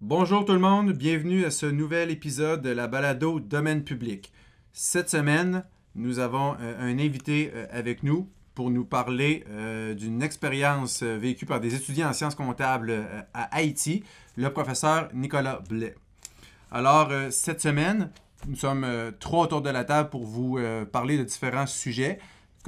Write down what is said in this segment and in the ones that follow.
Bonjour tout le monde, bienvenue à ce nouvel épisode de la balado Domaine public. Cette semaine, nous avons euh, un invité euh, avec nous pour nous parler euh, d'une expérience vécue par des étudiants en sciences comptables à Haïti, le professeur Nicolas Blais. Alors, cette semaine, nous sommes trois autour de la table pour vous parler de différents sujets.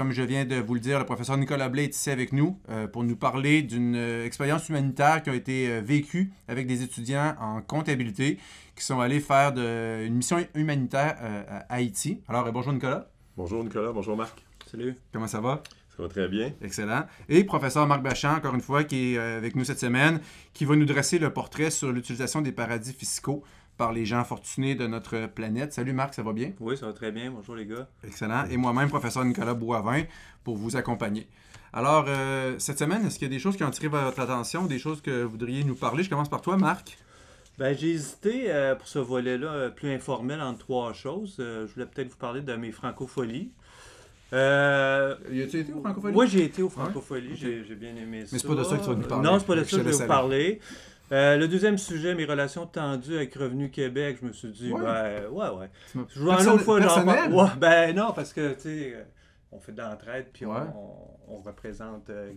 Comme je viens de vous le dire, le professeur Nicolas Blais est ici avec nous euh, pour nous parler d'une euh, expérience humanitaire qui a été euh, vécue avec des étudiants en comptabilité qui sont allés faire une mission humanitaire à Haïti. Alors, bonjour Nicolas. Bonjour Nicolas, bonjour Marc. Salut. Comment ça va? Ça va très bien. Excellent. Et professeur Marc Bachan, encore une fois, qui est avec nous cette semaine, qui va nous dresser le portrait sur l'utilisation des paradis fiscaux par les gens fortunés de notre planète. Salut Marc, ça va bien? Oui, ça va très bien. Bonjour les gars. Excellent. Et moi-même, professeur Nicolas Boivin, pour vous accompagner. Alors, euh, cette semaine, est-ce qu'il y a des choses qui ont attiré votre attention, des choses que vous voudriez nous parler? Je commence par toi, Marc. Ben, j'ai hésité euh, pour ce volet-là, euh, plus informel, en trois choses. je voulais peut-être vous parler de mes francopholies. Euh... tu été aux francopholies? Oui, j'ai été aux ah francopholies. j'ai, bien aimé ça. Mais c'est pas de ça que tu vas nous parler. Non, c'est pas de ça que je vais vous parler. Euh, le deuxième sujet, mes relations tendues avec Revenu Québec, je me suis dit, ouais, ben, ouais, ouais. Je vois une autre fois, genre, ben non, parce que, tu sais, euh, on fait de l'entraide, puis on, représente euh,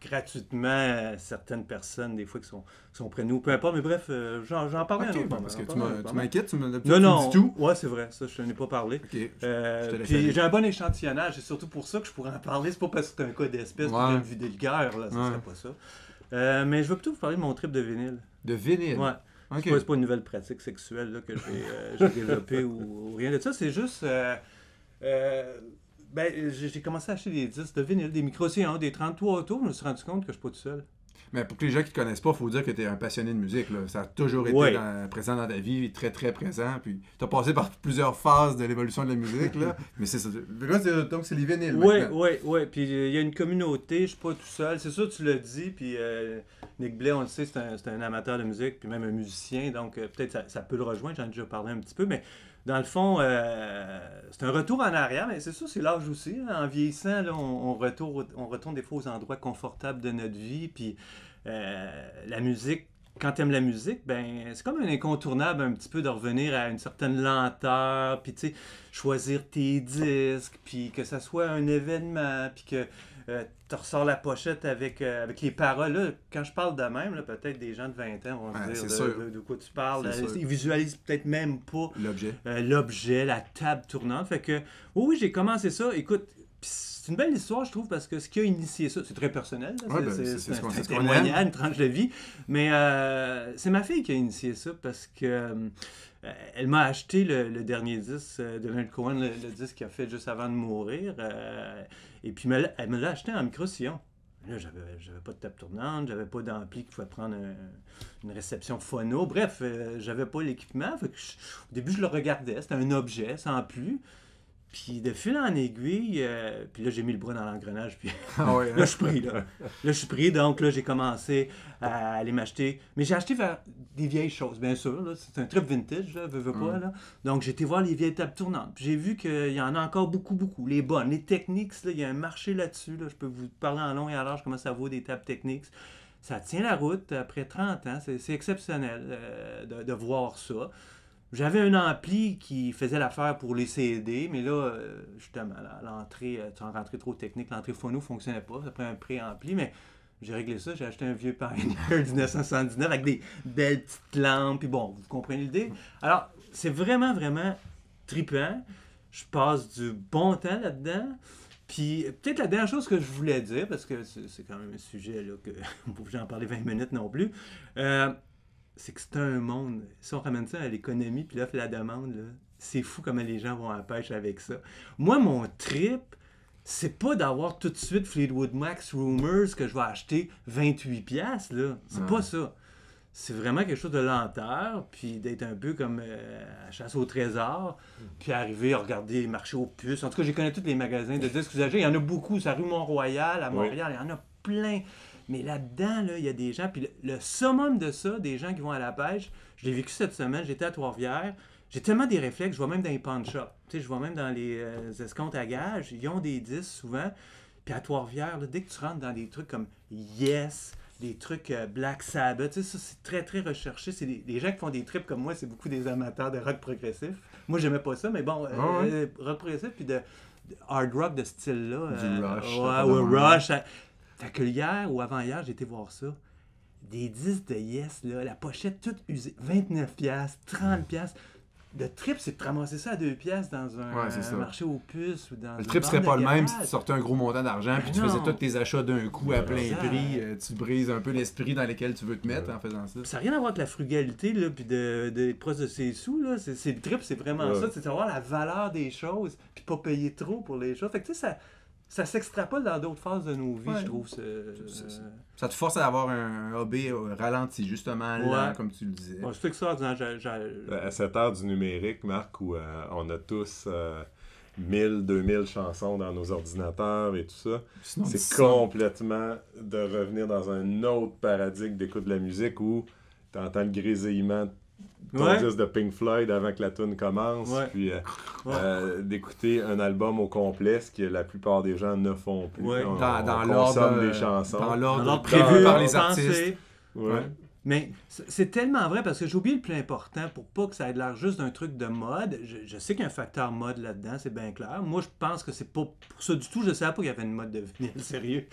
gratuitement certaines personnes, des fois, qui sont, près de nous, peu importe, mais bref, j'en, parlais un autre moment. Parce que tu m'inquiètes, tu m'as non, non, tout. Ouais, c'est vrai, ça, je t'en ai pas parlé. puis j'ai un bon échantillonnage, c'est surtout pour ça que je pourrais en parler, c'est pas parce que c'est un cas d'espèce, ouais. que tu viens me vider là, ça serait pas ça. Euh, mais je veux plutôt vous parler de mon trip de vinyle. De vinyle? Ouais. C'est pas, une nouvelle pratique sexuelle que j'ai euh, développée ou, rien de ça. C'est juste. Euh, ben, j'ai commencé à acheter des disques de vinyle, des micro des 33 tours. Je me suis rendu compte que je suis pas tout seul. Mais pour les gens qui ne connaissent pas, il faut dire que tu es un passionné de musique. Ça a toujours été présent dans ta vie, très très présent. Puis tu as passé par plusieurs phases de l'évolution de la musique. Là. Mais c'est ça. donc c'est les vinyles. Oui, oui, oui. Puis il y a une communauté, je ne suis pas tout seul. C'est sûr, tu le dis, Puis euh, Nick Blais, on le sait, c'est un, amateur de musique, puis même un musicien. Donc euh, peut-être ça, ça peut le rejoindre. J'en ai déjà parlé un petit peu. Mais dans le fond, euh, c'est un retour en arrière, mais c'est ça, c'est l'âge aussi. Hein. En vieillissant, on, retourne, on retourne des fois aux endroits confortables de notre vie. Puis euh, la musique, quand tu aimes la musique, ben c'est comme un incontournable un petit peu de revenir à une certaine lenteur, puis tu sais, choisir tes disques, puis que ça soit un événement, puis que euh, tu ressors la pochette avec, euh, les paroles. quand je parle de même, peut-être des gens de 20 ans vont se dire de, quoi tu parles. Euh, ils visualisent peut-être même pas l'objet, l'objet, la table tournante. Fait que, oui, j'ai commencé ça. Écoute, c'est une belle histoire, je trouve, parce que ce qui a initié ça, c'est très personnel. c'est une tranche de vie. Mais c'est ma fille qui a initié ça parce que elle m'a acheté le, dernier disque de Leonard Cohen, le, disque qu'il a fait juste avant de mourir. Et puis, elle me l'a acheté en micro-sillon. Là, j'avais pas de table tournante, j'avais pas d'ampli qui pouvait prendre une réception phono. Bref, euh, j'avais pas l'équipement. Au début, je le regardais. C'était un objet, sans plus. Puis de fil en aiguille, euh, puis là j'ai mis le bras dans l'engrenage, puis ah là je hein? suis pris. Là, je suis pris, donc là j'ai commencé à aller m'acheter. Mais j'ai acheté des vieilles choses, bien sûr. C'est un trip vintage, veux, pas. Mm. Donc j'ai été voir les vieilles tables tournantes. Puis j'ai vu qu'il y en a encore beaucoup, beaucoup. Les bonnes, les techniques, il y a un marché là-dessus. Je peux vous parler en long et en large comment ça vaut des tables techniques. Ça tient la route après 30 ans. C'est exceptionnel euh, de, voir ça. J'avais un ampli qui faisait l'affaire pour les CD, mais là, euh, justement, l'entrée, tu euh, en rentrais trop technique, l'entrée phono ne fonctionnait pas, ça prenait un ampli mais j'ai réglé ça, j'ai acheté un vieux Pioneer 1979 avec des belles petites lampes, puis bon, vous comprenez l'idée. Alors, c'est vraiment, vraiment tripant. Je passe du bon temps là-dedans. Puis, peut-être la dernière chose que je voulais dire, parce que c'est quand même un sujet là, que en parler 20 minutes non plus. Euh, c'est que c'est un monde. Si on ramène ça à l'économie, puis l'offre la demande, c'est fou comment les gens vont à pêche avec ça. Moi, mon trip, c'est pas d'avoir tout de suite Fleetwood Max Rumors que je vais acheter 28 pièces là. C'est pas ça. C'est vraiment quelque chose de lenteur, puis d'être un peu comme euh, à chasse au trésor, mm. puis arriver à regarder les marchés aux puces. En tout cas, j'ai connu tous les magasins de disques usagés. Il y en a beaucoup. C'est à rue Mont-Royal, à Montréal, il y en a plein. Mais là-dedans, il y a des gens. Puis le, summum de ça, des gens qui vont à la pêche, je l'ai vécu cette semaine, j'étais à Trois-Rivières. J'ai tellement des réflexes, je vois même dans les pawn Tu sais, je vois même dans les euh, escomptes à gages, ils ont des 10 souvent. Puis à Trois-Rivières, dès que tu rentres dans des trucs comme Yes, des trucs euh, Black Sabbath, tu sais, ça c'est très très recherché. C'est des, gens qui font des trips comme moi, c'est beaucoup des amateurs de rock progressif. Moi j'aimais pas ça, mais bon, euh, ah rock progressif puis de, hard rock de style là. Du Rush. Ouais, ouais, Rush. Fait que hier ou avant-hier, j'ai été voir ça. Des 10 de Yes, là, la pochette toute usée, 29 pièces, 30 pièces. Le trip, c'est de ramasser ça à 2 pièces dans un, marché aux puces ou dans Le trip serait pas le même si tu sortais un gros montant d'argent puis tu faisais tous tes achats d'un coup à plein prix. Euh, tu brises un peu l'esprit dans lequel tu veux te mettre en faisant ça. ça n'a rien à voir avec la frugalité là, puis de, de, de ses sous. Là. C'est, le trip, c'est vraiment ça. C'est savoir la valeur des choses puis pas payer trop pour les choses. Fait que tu sais, ça ça s'extrapole dans d'autres phases de nos vies, je trouve. Ça te force à avoir un hobby euh, ralenti, justement, là, comme tu le disais. c'est que ça euh, À cette heure du numérique, Marc, où euh, on a tous. 1000, 2000 chansons dans nos ordinateurs et tout ça. C'est complètement de revenir dans un autre paradigme d'écoute de la musique où tu entends le grésillement Ouais. de Pink Floyd avant que la tune commence, puis euh, euh, d'écouter un album au complet, ce que la plupart des gens ne font plus. dans, l'ordre des chansons. Dans l'ordre prévu par les artistes. Mais c'est tellement vrai parce que j'oublie le plus important pour pas que ça ait l'air juste d'un truc de mode. Je, je sais qu'il y a un facteur mode là-dedans, c'est bien clair. Moi, je pense que c'est pas pour ça du tout. Je savais pas qu'il y avait une mode de vinyle sérieux.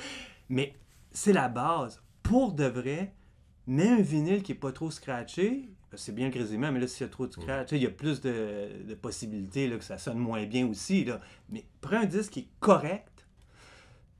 Mais c'est la base. Pour de vrai, même un vinyle qui est pas trop scratché, c'est bien grésillement, mais là, s'il y a trop de scratch, il y a plus de, possibilités que ça sonne moins bien aussi. Mais prends un disque qui est correct,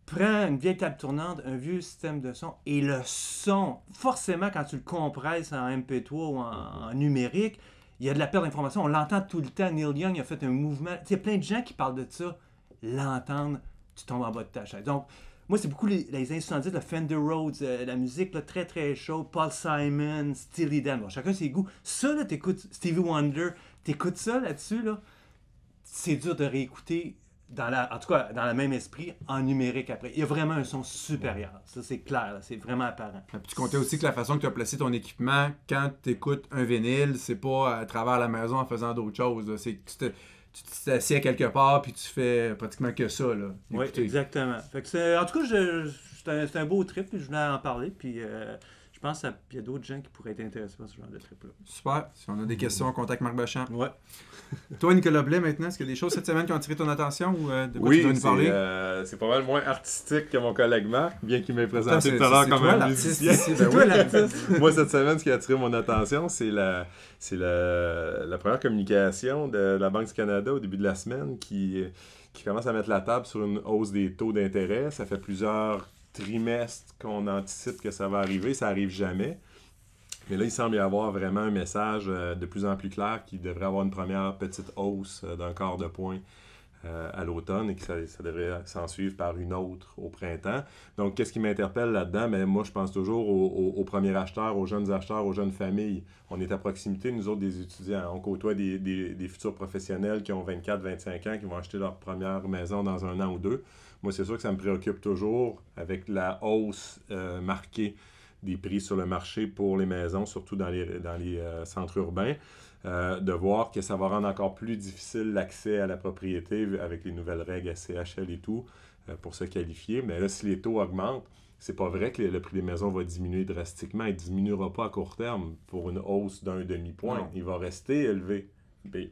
prends une vieille table tournante, un vieux système de son, et le son, forcément, quand tu le compresses en MP3 ou mm-hmm. en, numérique, il y a de la perte d'information. On l'entend tout le temps. Neil Young a fait un mouvement. Il y a plein de gens qui parlent de ça. L'entendre, tu tombes en bas de ta chaise. Donc, moi, c'est beaucoup les, incendies de Fender Rhodes, euh, la musique là, très très chaud Paul Simon, Steely Dan. chacun ses goûts. Ça, là, t'écoutes Stevie Wonder, t'écoutes ça là-dessus, là, c'est dur de réécouter, dans la, en tout cas dans le même esprit, en numérique après. Il y a vraiment un son supérieur. Ça, c'est clair, c'est vraiment apparent. tu comptais aussi que la façon que tu as placé ton équipement quand tu écoutes un vinyle, c'est pas à travers la maison en faisant d'autres choses. C'est tu t'assieds quelque part puis tu fais pratiquement que ça. Là, oui, exactement. Fait que en tout cas, je, c'est un, beau trip, puis je voulais en parler. Puis euh, je pense qu'il y a d'autres gens qui pourraient être intéressés par ce genre de trip-là. Super. Si on a des questions, on contacte Marc Bachand. Ouais. Toi, Nicolas Blais, maintenant, est-ce qu'il y a des choses cette semaine qui ont attiré ton attention ou euh, de quoi tu veux nous parler? Euh, c'est pas mal moins artistique que mon collègue Marc, bien qu'il m'ait présenté tout à l'heure comme un musicien. Ben Moi, cette semaine, ce qui a attiré mon attention, c'est la, première communication de la Banque du Canada au début de la semaine qui commence à mettre la table sur une hausse des taux d'intérêt. Ça fait plusieurs trimestre qu'on anticipe que ça va arriver, ça arrive jamais. Mais là, il semble y avoir vraiment un message euh, de plus en plus clair qu'il devrait avoir une première petite hausse euh, d'un quart de point euh, à l'automne et que ça, devrait s'en suivre par une autre au printemps. Donc, qu'est-ce qui m'interpelle là-dedans? Ben, moi, je pense toujours aux, premiers acheteurs, aux jeunes acheteurs, aux jeunes familles. On est à proximité, nous autres, des étudiants. On côtoie des, futurs professionnels qui ont 24, 25 ans, qui vont acheter leur première maison dans un an ou deux. Moi, c'est sûr que ça me préoccupe toujours avec la hausse euh, marquée des prix sur le marché pour les maisons, surtout dans les, euh, centres urbains. Euh, de voir que ça va rendre encore plus difficile l'accès à la propriété avec les nouvelles règles à CHL et tout euh, pour se qualifier. Mais là, si les taux augmentent, c'est pas vrai que le prix des maisons va diminuer drastiquement. Il diminuera pas à court terme pour une hausse d'un demi-point. Il va rester élevé.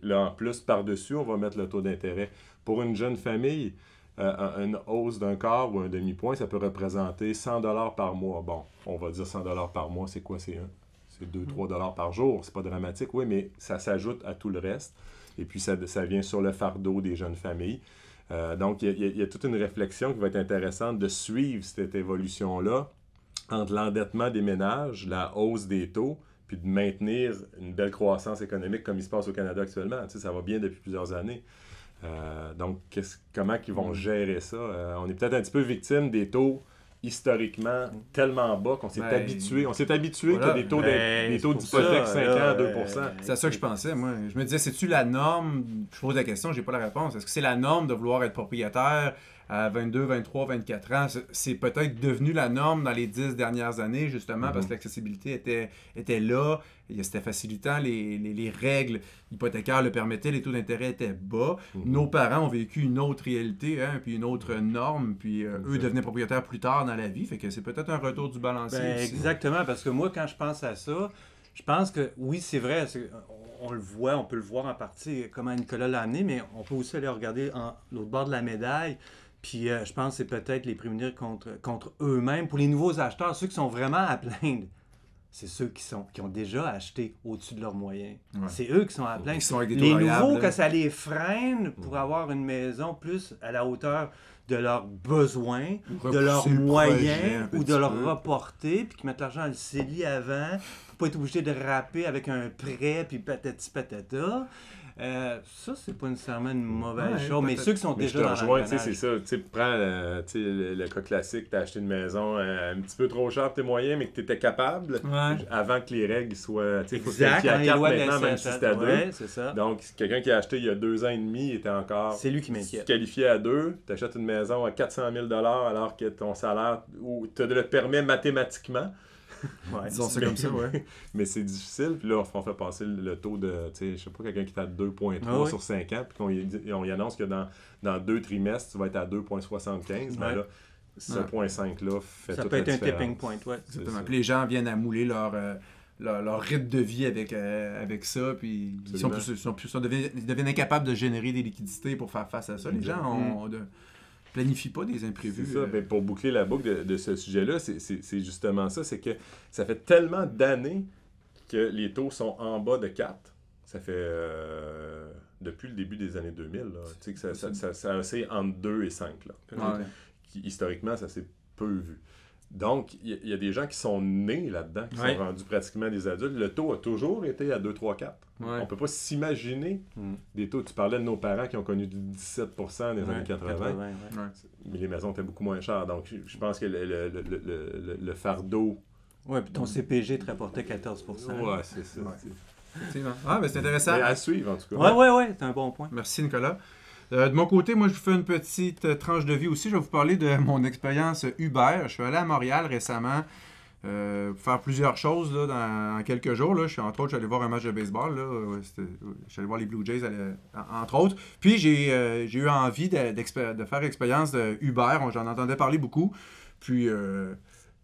là, en plus, par-dessus, on va mettre le taux d'intérêt. Pour une jeune famille, euh, une hausse d'un quart ou un demi-point, ça peut représenter 100 dollars par mois. Bon, on va dire 100 dollars par mois, c'est quoi? C'est un, 2-3 dollars par jour, c'est pas dramatique, oui, mais ça s'ajoute à tout le reste. Et puis, ça, vient sur le fardeau des jeunes familles. Euh, donc, il y, a toute une réflexion qui va être intéressante de suivre cette évolution-là entre l'endettement des ménages, la hausse des taux, puis de maintenir une belle croissance économique comme il se passe au Canada actuellement. ça va bien depuis plusieurs années. Euh, donc, comment ils vont gérer ça? Euh, on est peut-être un petit peu victime des taux historiquement mm. tellement bas qu'on s'est ben, habitué. On s'est habitué qu'il y a des taux, ben, d'hypothèque 5 ans, 2 euh, C'est ça que je pensais, moi. Je me disais, c'est-tu la norme Je pose la question, j'ai pas la réponse. Est-ce que c'est la norme de vouloir être propriétaire à 22, 23, 24 ans, c'est peut-être devenu la norme dans les dix dernières années, justement, parce que mm-hmm. l'accessibilité était, était là, c'était facilitant, les, les, les, règles hypothécaires le permettaient, les taux d'intérêt étaient bas. Mm-hmm. Nos parents ont vécu une autre réalité, hein, puis une autre norme, puis euh, eux devenaient propriétaires plus tard dans la vie, fait que c'est peut-être un retour du balancier. Ben, exactement, parce que moi, quand je pense à ça, je pense que oui, c'est vrai, on le voit, on peut le voir en partie comment Nicolas l'a amené, mais on peut aussi aller regarder l'autre bord de la médaille. Puis euh, je pense que c'est peut-être les prémunir contre, eux-mêmes. Pour les nouveaux acheteurs, ceux qui sont vraiment à plaindre, c'est ceux qui, sont, qui ont déjà acheté au-dessus de leurs moyens. C'est eux qui sont à plaindre. sont les nouveaux, que ça les freine pour avoir une maison plus à la hauteur de leurs besoins, de leurs moyens ou de leur reporter, puis qui mettent l'argent dans le CELI avant, pour pas être obligé de rapper avec un prêt, puis patati patata. Euh, ça, c'est pas nécessairement une mauvaise chose, mais ceux qui sont déjà je te rejoins, c'est ça. Tu prends euh, le, le, cas classique, t'as acheté une maison euh, un petit peu trop chère pour tes moyens, mais que tu étais capable avant que les règles soient. Tu sais, faut y à maintenant, même si c'est à deux. Donc, quelqu'un qui a acheté il y a deux ans et demi était encore. C'est lui qui m'inquiète. Qualifié à deux, achètes une maison à 400 000 alors que ton salaire ou te le permet mathématiquement disons ça comme ça, ouais. mais c'est difficile. Puis là, on fait passer le taux de, tu sais, sais pas, quelqu'un qui est à 2,3 ah sur 5 ans, puis on y annonce que dans, dans deux trimestres, tu vas être à 2,75. Mais ben là, ce point là fait Ça peut être un tipping point, ouais. Exactement. Puis les gens viennent à mouler euh, leur. leur, rythme de vie avec, euh, avec ça, puis ils, sont plus, sont deviennent, incapables de générer des liquidités pour faire face à ça. Les gens planifie pas des imprévus. Euh. Ben, pour boucler la boucle de, ce sujet-là, c'est justement ça. C'est que ça fait tellement d'années que les taux sont en bas de 4. Ça fait euh, depuis le début des années 2000. Là. Tu sais que ça, ça, ça, ça, entre 2 et 5. Là. Ah historiquement, ça s'est peu vu. Donc, il y, a des gens qui sont nés là-dedans, qui sont rendus pratiquement des adultes. Le taux a toujours été à 2, 3, 4. On ne peut pas s'imaginer hmm. des taux. Tu parlais de nos parents qui ont connu 17 dans les années 80. mais les maisons étaient beaucoup moins chères. Donc, je pense que le, fardeau. Oui, puis ton CPG te rapportait 14 Oui, c'est ça. Ah, mais c'est intéressant. à suivre, en tout cas. Oui, oui, oui, c'est un bon point. Merci, Nicolas. Euh, de mon côté, moi, je vous fais une petite euh, tranche de vie aussi. Je vais vous parler de mon expérience Uber. Je suis allé à Montréal récemment. Euh, faire plusieurs choses là, dans, quelques jours. Là. Je suis, entre autres, j'allais voir un match de baseball. Là. Je suis voir les Blue Jays, entre autres. Puis j'ai euh, eu envie de, faire l'expérience de Uber. J'en entendais parler beaucoup. Puis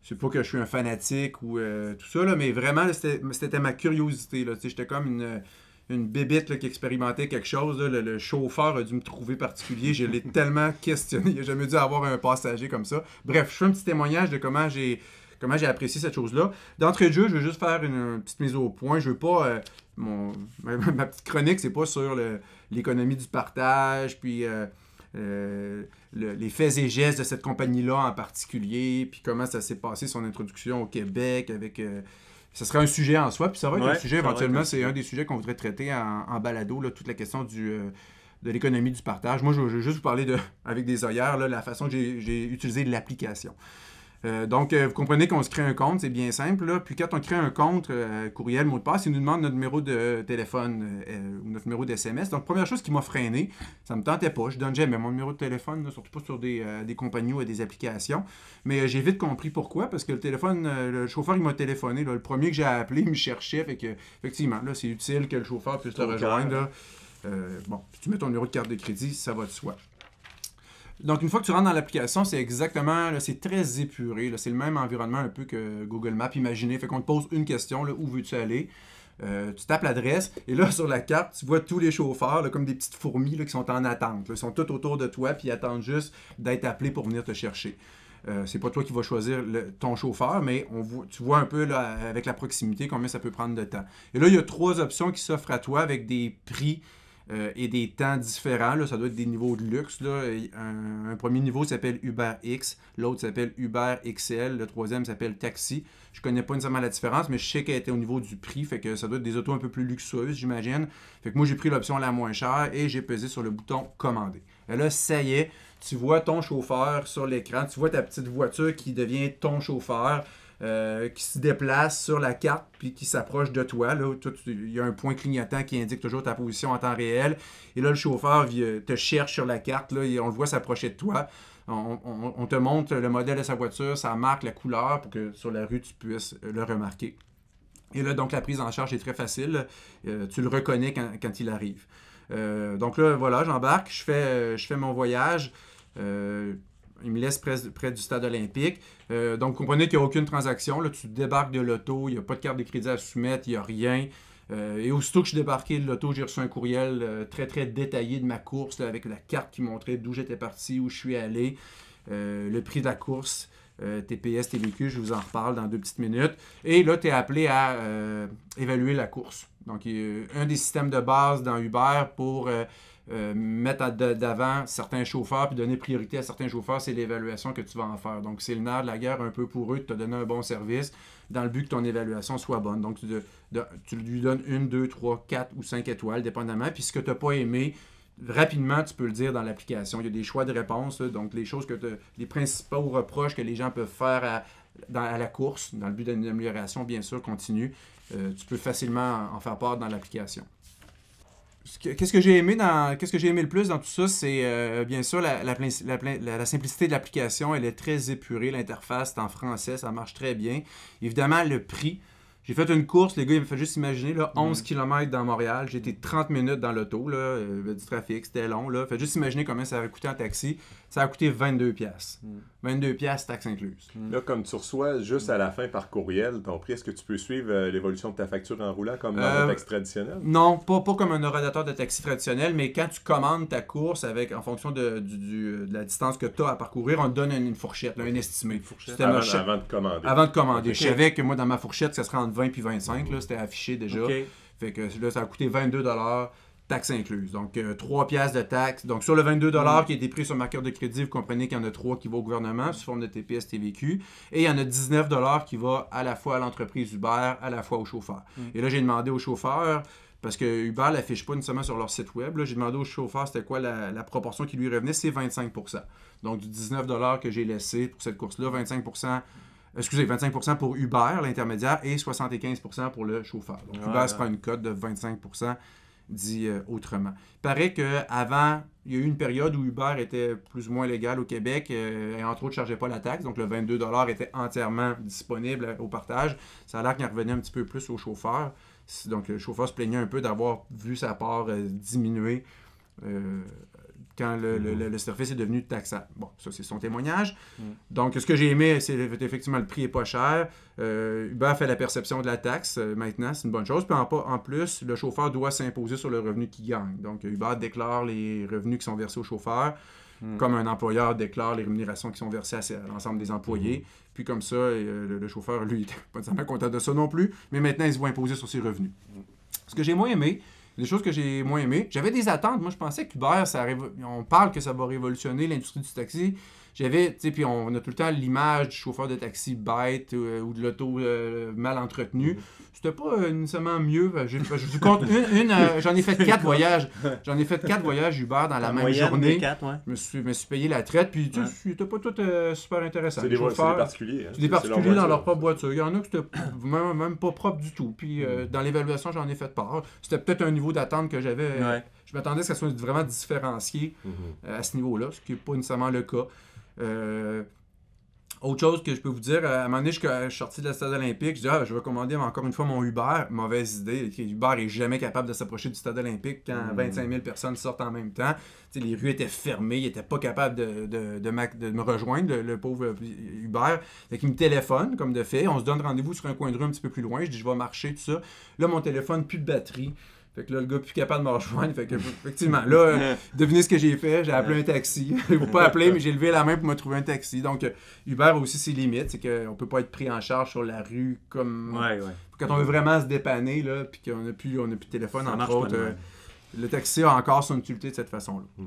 c'est pas que je suis un fanatique ou tout ça, mais vraiment, c'était ma curiosité. J'étais comme une une bébite qui expérimentait quelque chose. le, chauffeur a dû me trouver particulier. Je l'ai tellement questionné. Il n'a jamais dû avoir un passager comme ça. Bref, je fais un petit témoignage de comment j'ai comment j'ai apprécié cette chose-là. D'entrée de jeu, je veux juste faire une, petite mise au point. Je veux pas. Euh, mon, ma, petite chronique, c'est pas sur l'économie du partage, puis. Euh, euh, les faits et gestes de cette compagnie-là en particulier, puis comment ça s'est passé, son introduction au Québec avec ce serait un sujet en soi, puis ça va être un sujet éventuellement. C'est un des sujets qu'on voudrait traiter en, balado, toute la question du, euh, de l'économie du partage. Moi, je, veux juste vous parler de, avec des œillères, là, la façon que j'ai utilisé l'application. Euh, donc, euh, vous comprenez qu'on se crée un compte, c'est bien simple. Puis quand on crée un compte, euh, courriel, mot de passe, il nous demande notre numéro de téléphone ou notre numéro d'SMS. Donc, première chose qui m'a freiné, ça ne me tentait pas. Je donne jamais mon numéro de téléphone, surtout pas sur des, des, compagnies ou des applications. Mais j'ai vite compris pourquoi, parce que le téléphone, le chauffeur, il m'a téléphoné. le premier que j'ai appelé, il me cherchait. Fait que, effectivement, là, c'est utile que le chauffeur puisse te rejoindre. bon, si tu mets ton numéro de carte de crédit, ça va de soi. Donc, une fois que tu rentres dans l'application, c'est exactement, c'est très épuré. C'est le même environnement un peu que Google Maps, imaginez. Fait qu'on te pose une question, là, où veux-tu aller? Euh, tu tapes l'adresse et là sur la carte, tu vois tous les chauffeurs comme des petites fourmis qui sont en attente. Ils sont tout autour de toi puis attendent juste d'être appelés pour venir te chercher. Euh, c'est pas toi qui vas choisir ton chauffeur, mais on voit, tu vois un peu là, avec la proximité combien ça peut prendre de temps. Et là, il y a trois options qui s'offrent à toi avec des prix euh, et des temps différents. ça doit être des niveaux de luxe. Un, premier niveau s'appelle Uber X, l'autre s'appelle Uber XL, le troisième s'appelle Taxi. Je connais pas nécessairement la différence, mais je sais qu'elle était au niveau du prix, fait que ça doit être des autos un peu plus luxueuses, j'imagine. Fait que moi, j'ai pris l'option la moins chère et j'ai pesé sur le bouton commander. Et là, ça y est, tu vois ton chauffeur sur l'écran, tu vois ta petite voiture qui devient ton chauffeur. Euh, qui se déplace sur la carte puis qui s'approche de toi. Là, il y a un point clignotant qui indique toujours ta position en temps réel. Et là, le chauffeur euh, te cherche sur la carte et on le voit s'approcher de toi. On, te montre le modèle de sa voiture, ça marque la couleur pour que sur la rue tu puisses euh, le remarquer. Et là, donc, la prise en charge est très facile. tu le reconnais quand, il arrive. donc là, voilà, j'embarque, je fais, je fais mon voyage il me laisse près, du stade olympique. Euh, donc, vous comprenez qu'il n'y a aucune transaction. Là, tu débarques de l'auto, il n'y a pas de carte de crédit à soumettre, il n'y a rien. Euh, et aussitôt que je suis débarqué de l'auto, j'ai reçu un courriel euh, très, très détaillé de ma course, avec la carte qui montrait d'où j'étais parti, où je suis allé, le prix de la course, TPS, TVQ, je vous en reparle dans deux petites minutes. Et là, tu es appelé à évaluer la course. Donc, un des systèmes de base dans Uber pour euh, mettre d'avant certains chauffeurs puis donner priorité à certains chauffeurs, c'est l'évaluation que tu vas en faire. Donc, c'est le nerf de la guerre un peu pour eux de te donner un bon service dans le but que ton évaluation soit bonne. Donc, tu, lui donnes une, deux, trois, quatre ou cinq étoiles, dépendamment. Puis ce que tu n'as pas aimé, rapidement, tu peux le dire dans l'application. Il y a des choix de réponse, donc les choses que les principaux reproches que les gens peuvent faire à, la course, dans le but d'une amélioration, bien sûr, continue. Euh, tu peux facilement en faire part dans l'application. Qu'est-ce que j'ai aimé qu'est-ce que j'ai aimé le plus dans tout ça, c'est euh, bien sûr la simplicité de l'application. Elle est très épurée, l'interface est en français, ça marche très bien. Évidemment, le prix. J'ai fait une course, les gars, il me fait juste imaginer, là, 11 km dans Montréal, j'étais 30 minutes dans l'auto, là, avait euh, du trafic, c'était long, là. Fait juste imaginer combien ça avait coûté en taxi. Ça a coûté 22 pièces. 22 pièces taxes incluses. Là, comme tu reçois juste à la fin par courriel ton prix, est-ce que tu peux suivre euh, l'évolution de ta facture en roulant comme dans un euh, taxi traditionnel? Non, pas, comme un ordinateur de taxi traditionnel, mais quand tu commandes ta course avec, en fonction de, la distance que tu as à parcourir, on donne une, fourchette, là, un estimé. Fourchette. Avant, avant, de commander. Avant de commander. Je savais que moi, dans ma fourchette, ça serait en 20 puis 25, là, c'était affiché déjà. Fait que là, ça a coûté 22 taxes incluses. Donc, 3 euh, piastres de taxes. Donc, sur le 22 mm. qui qui été pris sur marqueur de crédit, vous comprenez qu'il y en a 3 qui vont au gouvernement sous forme de TPS TVQ. Et il y en a 19 qui va à la fois à l'entreprise Uber, à la fois au chauffeur. Mm. Et là, j'ai demandé au chauffeur, parce que Uber ne l'affiche pas nécessairement sur leur site web, j'ai demandé au chauffeur c'était quoi la, la, proportion qui lui revenait, c'est 25 Donc, du 19 que j'ai laissé pour cette course-là, 25 excusez, 25 pour Uber, l'intermédiaire, et 75 pour le chauffeur. Donc, Uber se prend une cote de 25 dit euh, autrement. Il paraît qu'avant, il y a eu une période où Uber était plus ou moins légal au Québec euh, et entre autres ne chargeait pas la taxe. Donc le 22 était entièrement disponible au partage. Ça a l'air qu'il en revenait un petit peu plus au chauffeur. Donc le chauffeur se plaignait un peu d'avoir vu sa part euh, diminuer quand mm. le, le, service est devenu taxable. Bon, ça, c'est son témoignage. Mm. Donc, ce que j'ai aimé, c'est effectivement le prix est pas cher. Euh, Uber fait la perception de la taxe euh, maintenant, c'est une bonne chose. Puis en, plus, le chauffeur doit s'imposer sur le revenu qu'il gagne. Donc, Uber déclare les revenus qui sont versés au chauffeur. Mm. comme un employeur déclare les rémunérations qui sont versées à, l'ensemble des employés. Puis comme ça, euh, le, chauffeur, lui, n'est pas nécessairement content de ça non plus, mais maintenant, il se voit imposer sur ses revenus. Ce que j'ai moins aimé, des choses que j'ai moins aimées. J'avais des attentes. Moi, je pensais qu'Uber, ça on parle que ça va révolutionner l'industrie du taxi. J'avais, tu sais, puis on, a tout le temps l'image du chauffeur de taxi bête euh, ou de l'auto euh, mal entretenu. Mhm. C'était pas euh, nécessairement mieux. Euh, ben, une, euh, j'en ai fait quatre voyages. J'en ai fait quatre voyages Uber dans la, même journée. je, me suis, me suis payé la traite, puis tu c'était pas tout super intéressant. C'est des, des, particuliers. c'est des particuliers hein. dans leur propre voiture. Il y en a qui c'était même, même, pas propre du tout. Puis mm. dans l'évaluation, j'en ai fait part. C'était peut-être un niveau d'attente que j'avais. Je m'attendais à ce que soit vraiment différencié mm-hmm. à ce niveau-là, ce qui n'est pas nécessairement le cas. Autre chose que je peux vous dire, euh, à un moment donné, je, suis euh, sorti de la stade olympique, je dis, ah, je vais commander encore une fois mon Uber. Mauvaise idée. Uber est jamais capable de s'approcher du stade olympique quand 25 hmm. 000 personnes sortent en même temps. les rues étaient fermées, il n'était pas capable de, me rejoindre, le, pauvre euh, Uber. Il me téléphone, comme de fait. On se donne rendez-vous sur un coin de rue un petit peu plus loin. Je dis, je vais marcher, tout ça. Là, mon téléphone, plus de batterie. Fait que là, le gars plus capable de me rejoindre. Fait que, effectivement, là, devinez ce que j'ai fait. J'ai appelé un taxi. Ou pas appeler mais j'ai levé la main pour me trouver un taxi. Donc, euh, Uber a aussi ses limites. C'est qu'on peut pas être pris en charge sur la rue comme. Quand on veut vraiment se dépanner, là, puis qu'on n'a plus, on plus de téléphone, en entre autres, euh, le taxi a encore son utilité de cette façon-là. Hmm.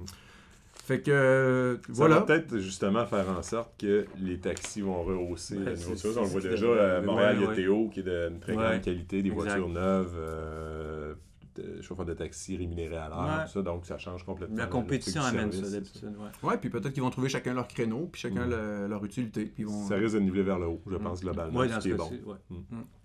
Fait que euh, Ça voilà. peut-être justement faire en sorte que les taxis vont rehausser la On le voit déjà à Montréal, il y a Théo qui est d'une très grande qualité, des voitures neuves, euh, chauffeur de taxi rémunéré à l'heure, ça, donc ça change complètement. La compétition amène ça d'habitude, ouais. ouais. puis peut-être qu'ils vont trouver chacun leur créneau, puis chacun mm. leur utilité. Puis vont... Ça risque de niveler vers le haut, je pense, mm. globalement, ce qui est bon. Mm.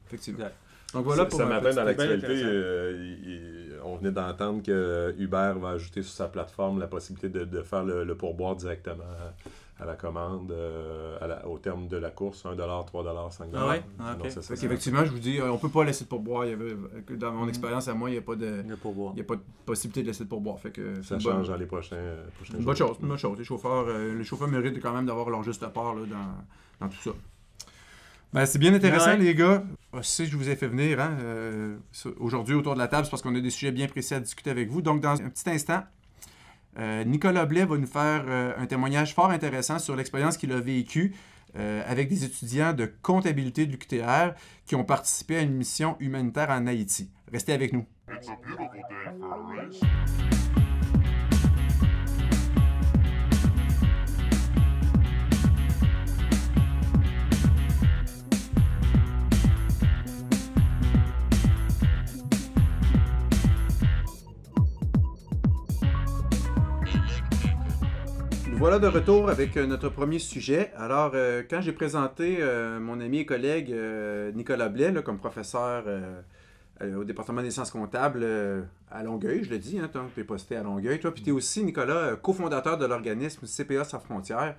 Effectivement. Donc voilà pour ça euh, matin, dans l'actualité. Euh, on venait d'entendre que Uber va ajouter sur sa plateforme la possibilité de, faire le pourboire directement à la commande euh, au terme de la course 1 3 5 dollars. Ah ah, effectivement, je vous dis euh, on ne peut pas laisser de pourboire, dans mon mm. expérience à moi, il n'y a pas de a pas possibilité de laisser de pourboire ça change dans les prochains, bonne euh, jours. Chose, bonne chose, les chauffeurs méritent quand même d'avoir leur juste part dans, tout ça. Ben, c'est bien intéressant, les gars. Ah, si je vous ai fait venir hein, aujourd'hui autour de la table, c'est parce qu'on a des sujets bien précis à discuter avec vous. Donc, dans un petit instant, euh, Nicolas Blais va nous faire euh, un témoignage fort intéressant sur l'expérience qu'il a vécue euh, avec des étudiants de comptabilité de l'UQTR qui ont participé à une mission humanitaire en Haïti. Restez avec nous. voilà de retour avec euh, notre premier sujet. Alors, euh, quand j'ai présenté euh, mon ami et collègue Nicolas Blais comme professeur au département des sciences comptables à Longueuil, je le dis, hein, tu es posté à Longueuil, toi, puis tu es aussi, Nicolas, cofondateur de l'organisme CPA sans frontières.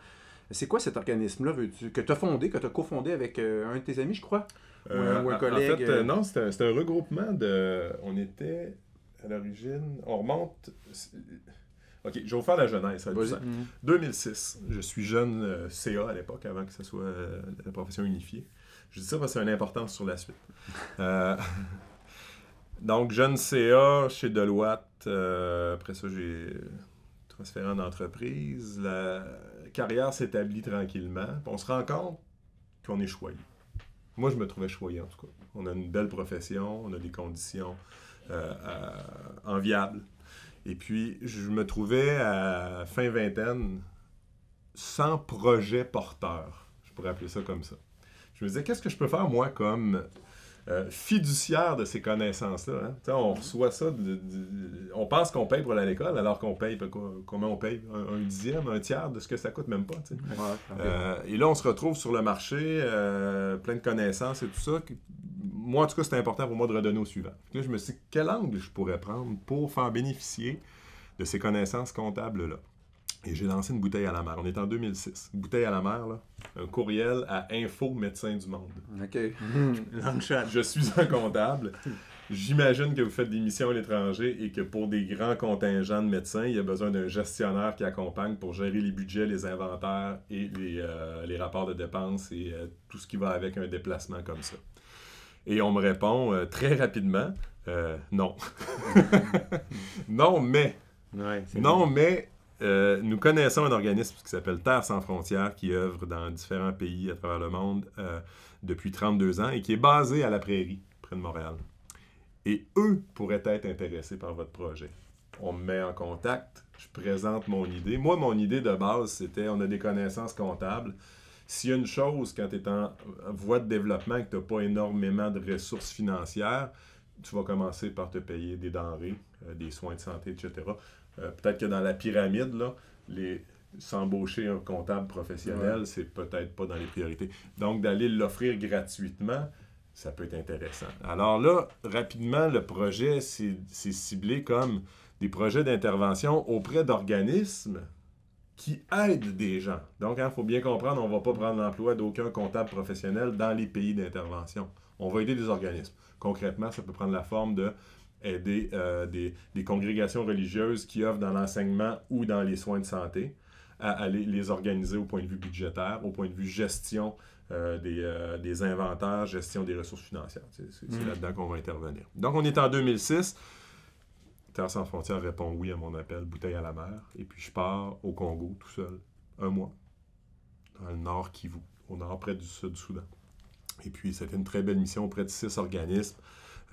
C'est quoi cet organisme-là que tu as fondé, que tu as cofondé avec un de tes amis, je crois? Ou, un, collègue? non, c'est un, un, regroupement de... On était, à l'origine, on remonte... OK, je vais vous faire la jeunesse. 2006, mhm. je suis jeune euh, CA à l'époque, avant que ce soit euh, la profession unifiée. Je dis ça parce que c'est une importance sur la suite. Euh, donc, jeune CA chez Deloitte. après ça, j'ai transféré en entreprise. La carrière s'établit tranquillement. On se rend compte qu'on est choyé. Moi, je me trouvais choyé, en tout cas. On a une belle profession, on a des conditions enviables et puis, je me trouvais à fin vingtaine sans projet porteur. Je pourrais appeler ça comme ça. Je me disais, qu'est-ce que je peux faire, moi, comme euh, fiduciaire de ces connaissances-là. Hein. On reçoit ça, on pense qu'on paye pour aller à l'école, alors qu'on paye, comment on paye un, dixième, un tiers de ce que ça coûte, même pas. Euh, et là, on se retrouve sur le marché, euh, plein de connaissances et tout ça. Moi, en tout cas, c'était important pour moi de redonner au suivant. Là, je me suis dit, quel angle je pourrais prendre pour faire bénéficier de ces connaissances comptables-là? Et j'ai lancé une bouteille à la mer. On est en 2006. bouteille à la mer, là. Un courriel à Info médecin du Monde. OK. Je suis un comptable. J'imagine que vous faites des missions à l'étranger et que pour des grands contingents de médecins, il y a besoin d'un gestionnaire qui accompagne pour gérer les budgets, les inventaires et les, euh, les rapports de dépenses et euh, tout ce qui va avec un déplacement comme ça. Et on me répond euh, très rapidement non. non, mais. non, mais euh, nous connaissons un organisme qui s'appelle Terre sans frontières, qui œuvre dans différents pays à travers le monde euh, depuis 32 ans et qui est basé à la Prairie, près de Montréal. Et eux pourraient être intéressés par votre projet. On me met en contact, je présente mon idée. Moi, mon idée de base, c'était on a des connaissances comptables. S'il y a une chose, quand tu es en voie de développement et que tu n'as pas énormément de ressources financières, tu vas commencer par te payer des denrées, euh, des soins de santé, etc. Euh, peut-être que dans la pyramide, là, les, s'embaucher un comptable professionnel, c'est peut-être pas dans les priorités. Donc, d'aller l'offrir gratuitement, ça peut être intéressant. Alors là, rapidement, le projet, c'est, ciblé comme des projets d'intervention auprès d'organismes qui aident des gens. Donc, il hein, faut bien comprendre, on ne va pas prendre l'emploi d'aucun comptable professionnel dans les pays d'intervention. On va aider des organismes. Concrètement, ça peut prendre la forme de aider euh, des, congrégations religieuses qui offrent dans l'enseignement ou dans les soins de santé à aller les organiser au point de vue budgétaire, au point de vue gestion euh, euh, des, inventaires, gestion des ressources financières. C'est, mm. là-dedans qu'on va intervenir. Donc, on est en 2006. Terre sans frontières répond oui à mon appel, bouteille à la mer. Et puis, je pars au Congo tout seul, un mois, dans le nord Kivu, au nord près du sud du Soudan. Et puis, c'était une très belle mission auprès de six organismes.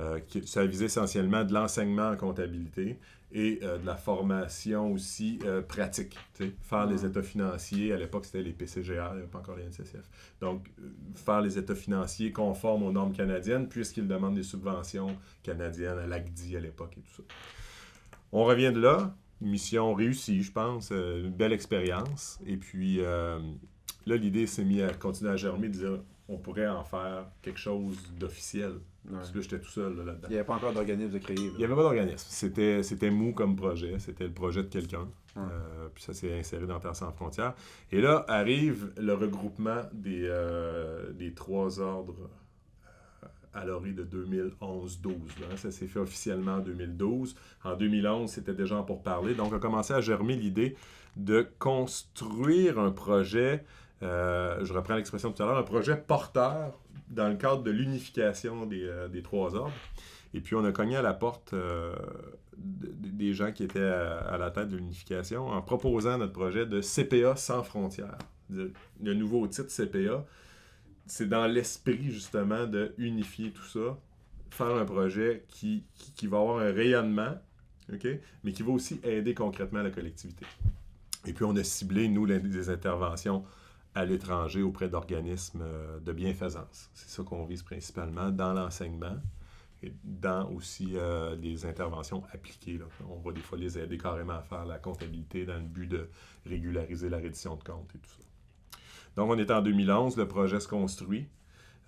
Euh, ça vise essentiellement de l'enseignement en comptabilité et euh, de la formation aussi euh, pratique. Faire les ah. états financiers, à l'époque c'était les PCGA, il n'y avait pas encore les CSF. Donc, faire les états financiers conformes aux normes canadiennes, puisqu'ils demandent des subventions canadiennes à l'ACDI à l'époque et tout ça. On revient de là, mission réussie, je pense, une belle expérience. Et puis, là, l'idée s'est mise à continuer à germer, de dire on pourrait en faire quelque chose d'officiel. Parce que j'étais tout seul là-dedans. Il n'y avait pas encore d'organisme de créer. Il n'y avait pas d'organisme. C'était, c'était mou comme projet. C'était le projet de quelqu'un. Euh, puis ça s'est inséré dans Terre sans frontières. Et là arrive le regroupement des, euh, des trois ordres euh, à l'orée de 2011-12. Ça s'est fait officiellement en 2012. En 2011, c'était déjà pour parler. Donc, a commencé à germer l'idée de construire un projet euh, je reprends l'expression de tout à l'heure, un projet porteur dans le cadre de l'unification des, euh, des, trois ordres. Et puis on a cogné à la porte euh, des gens qui étaient à, la tête de l'unification en proposant notre projet de CPA sans frontières. Le nouveau titre CPA, c'est dans l'esprit justement de unifier tout ça, faire un projet qui, qui, va avoir un rayonnement, OK, mais qui va aussi aider concrètement la collectivité. Et puis on a ciblé, nous, les, les interventions à l'étranger auprès d'organismes euh, de bienfaisance. C'est ça qu'on vise principalement dans l'enseignement et dans aussi euh, les interventions appliquées. On va des fois les aider carrément à faire la comptabilité dans le but de régulariser la reddition de comptes et tout ça. Donc, on est en 2011, le projet se construit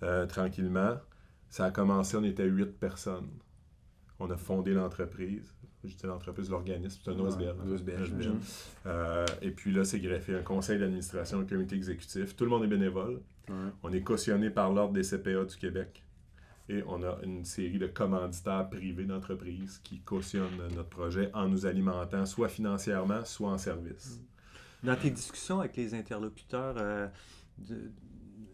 euh, tranquillement. Ça a commencé, on était huit personnes. On a fondé l'entreprise. J'étais l'entreprise, l'organisme, c'est un OSBL. Euh, et puis là, c'est greffé un conseil d'administration, un comité exécutif. Tout le monde est bénévole. On est cautionné par l'Ordre des CPA du Québec. Et on a une série de commanditaires privés d'entreprises qui cautionnent notre projet en nous alimentant soit financièrement, soit en service. Dans tes discussions avec les interlocuteurs, euh, de,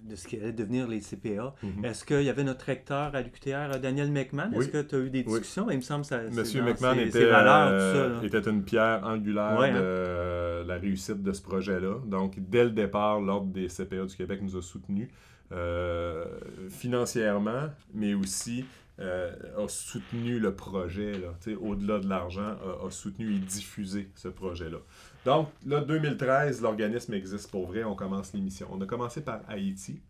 de ce qui allait devenir les CPA. Mhm. Est-ce qu'il y avait notre recteur à l'UQTR, Daniel McMahon? Est-ce que tu as eu des discussions? Il me semble que c'est Monsieur était, euh, était, une pierre angulaire de hein. la réussite de ce projet-là. Donc, dès le départ, l'Ordre des CPA du Québec nous a soutenus euh, financièrement, mais aussi euh, a soutenu le projet, au-delà de l'argent, a, soutenu et diffusé ce projet-là. Donc, là, 2013, l'organisme existe pour vrai. On commence l'émission. On a commencé par Haïti.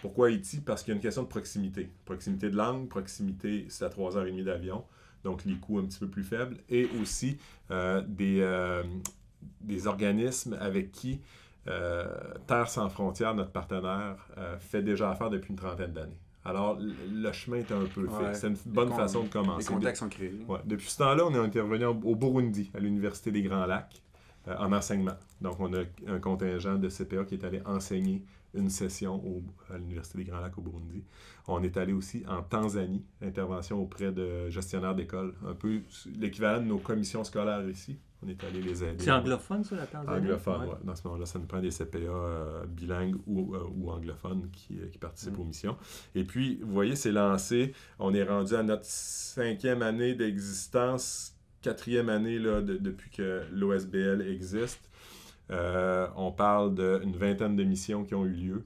Pourquoi Haïti? Parce qu'il y a une question de proximité. Proximité de langue, proximité, c'est à 3h30 d'avion, donc les coûts un petit peu plus faibles, et aussi euh, des, euh, des organismes avec qui euh, Terre sans frontières, notre partenaire, fait déjà affaire depuis une trentaine d'années. Alors, le chemin est un peu fait. c'est une bonne façon de commencer. Les contacts sont créés. Depuis ce temps-là, on est intervenu au Burundi, à l'Université des Grands Lacs. Euh, en enseignement. Donc, on a un contingent de CPA qui est allé enseigner une session à l'Université des Grands Lacs au Burundi. On est allé aussi en Tanzanie, intervention auprès de gestionnaires d'école, un peu l'équivalent de nos commissions scolaires ici. On est allé les aider. C'est anglophone, ça, la Tanzanie? Anglophone, oui. Dans ce moment-là, ça nous prend des CPA euh, bilingues euh, ou, anglophones qui, participent mm. aux missions. Et puis, vous voyez, c'est lancé. On est rendu à notre cinquième année d'existence quatrième année là, depuis que l'OSBL existe. Euh, on parle d'une vingtaine de missions qui ont eu lieu.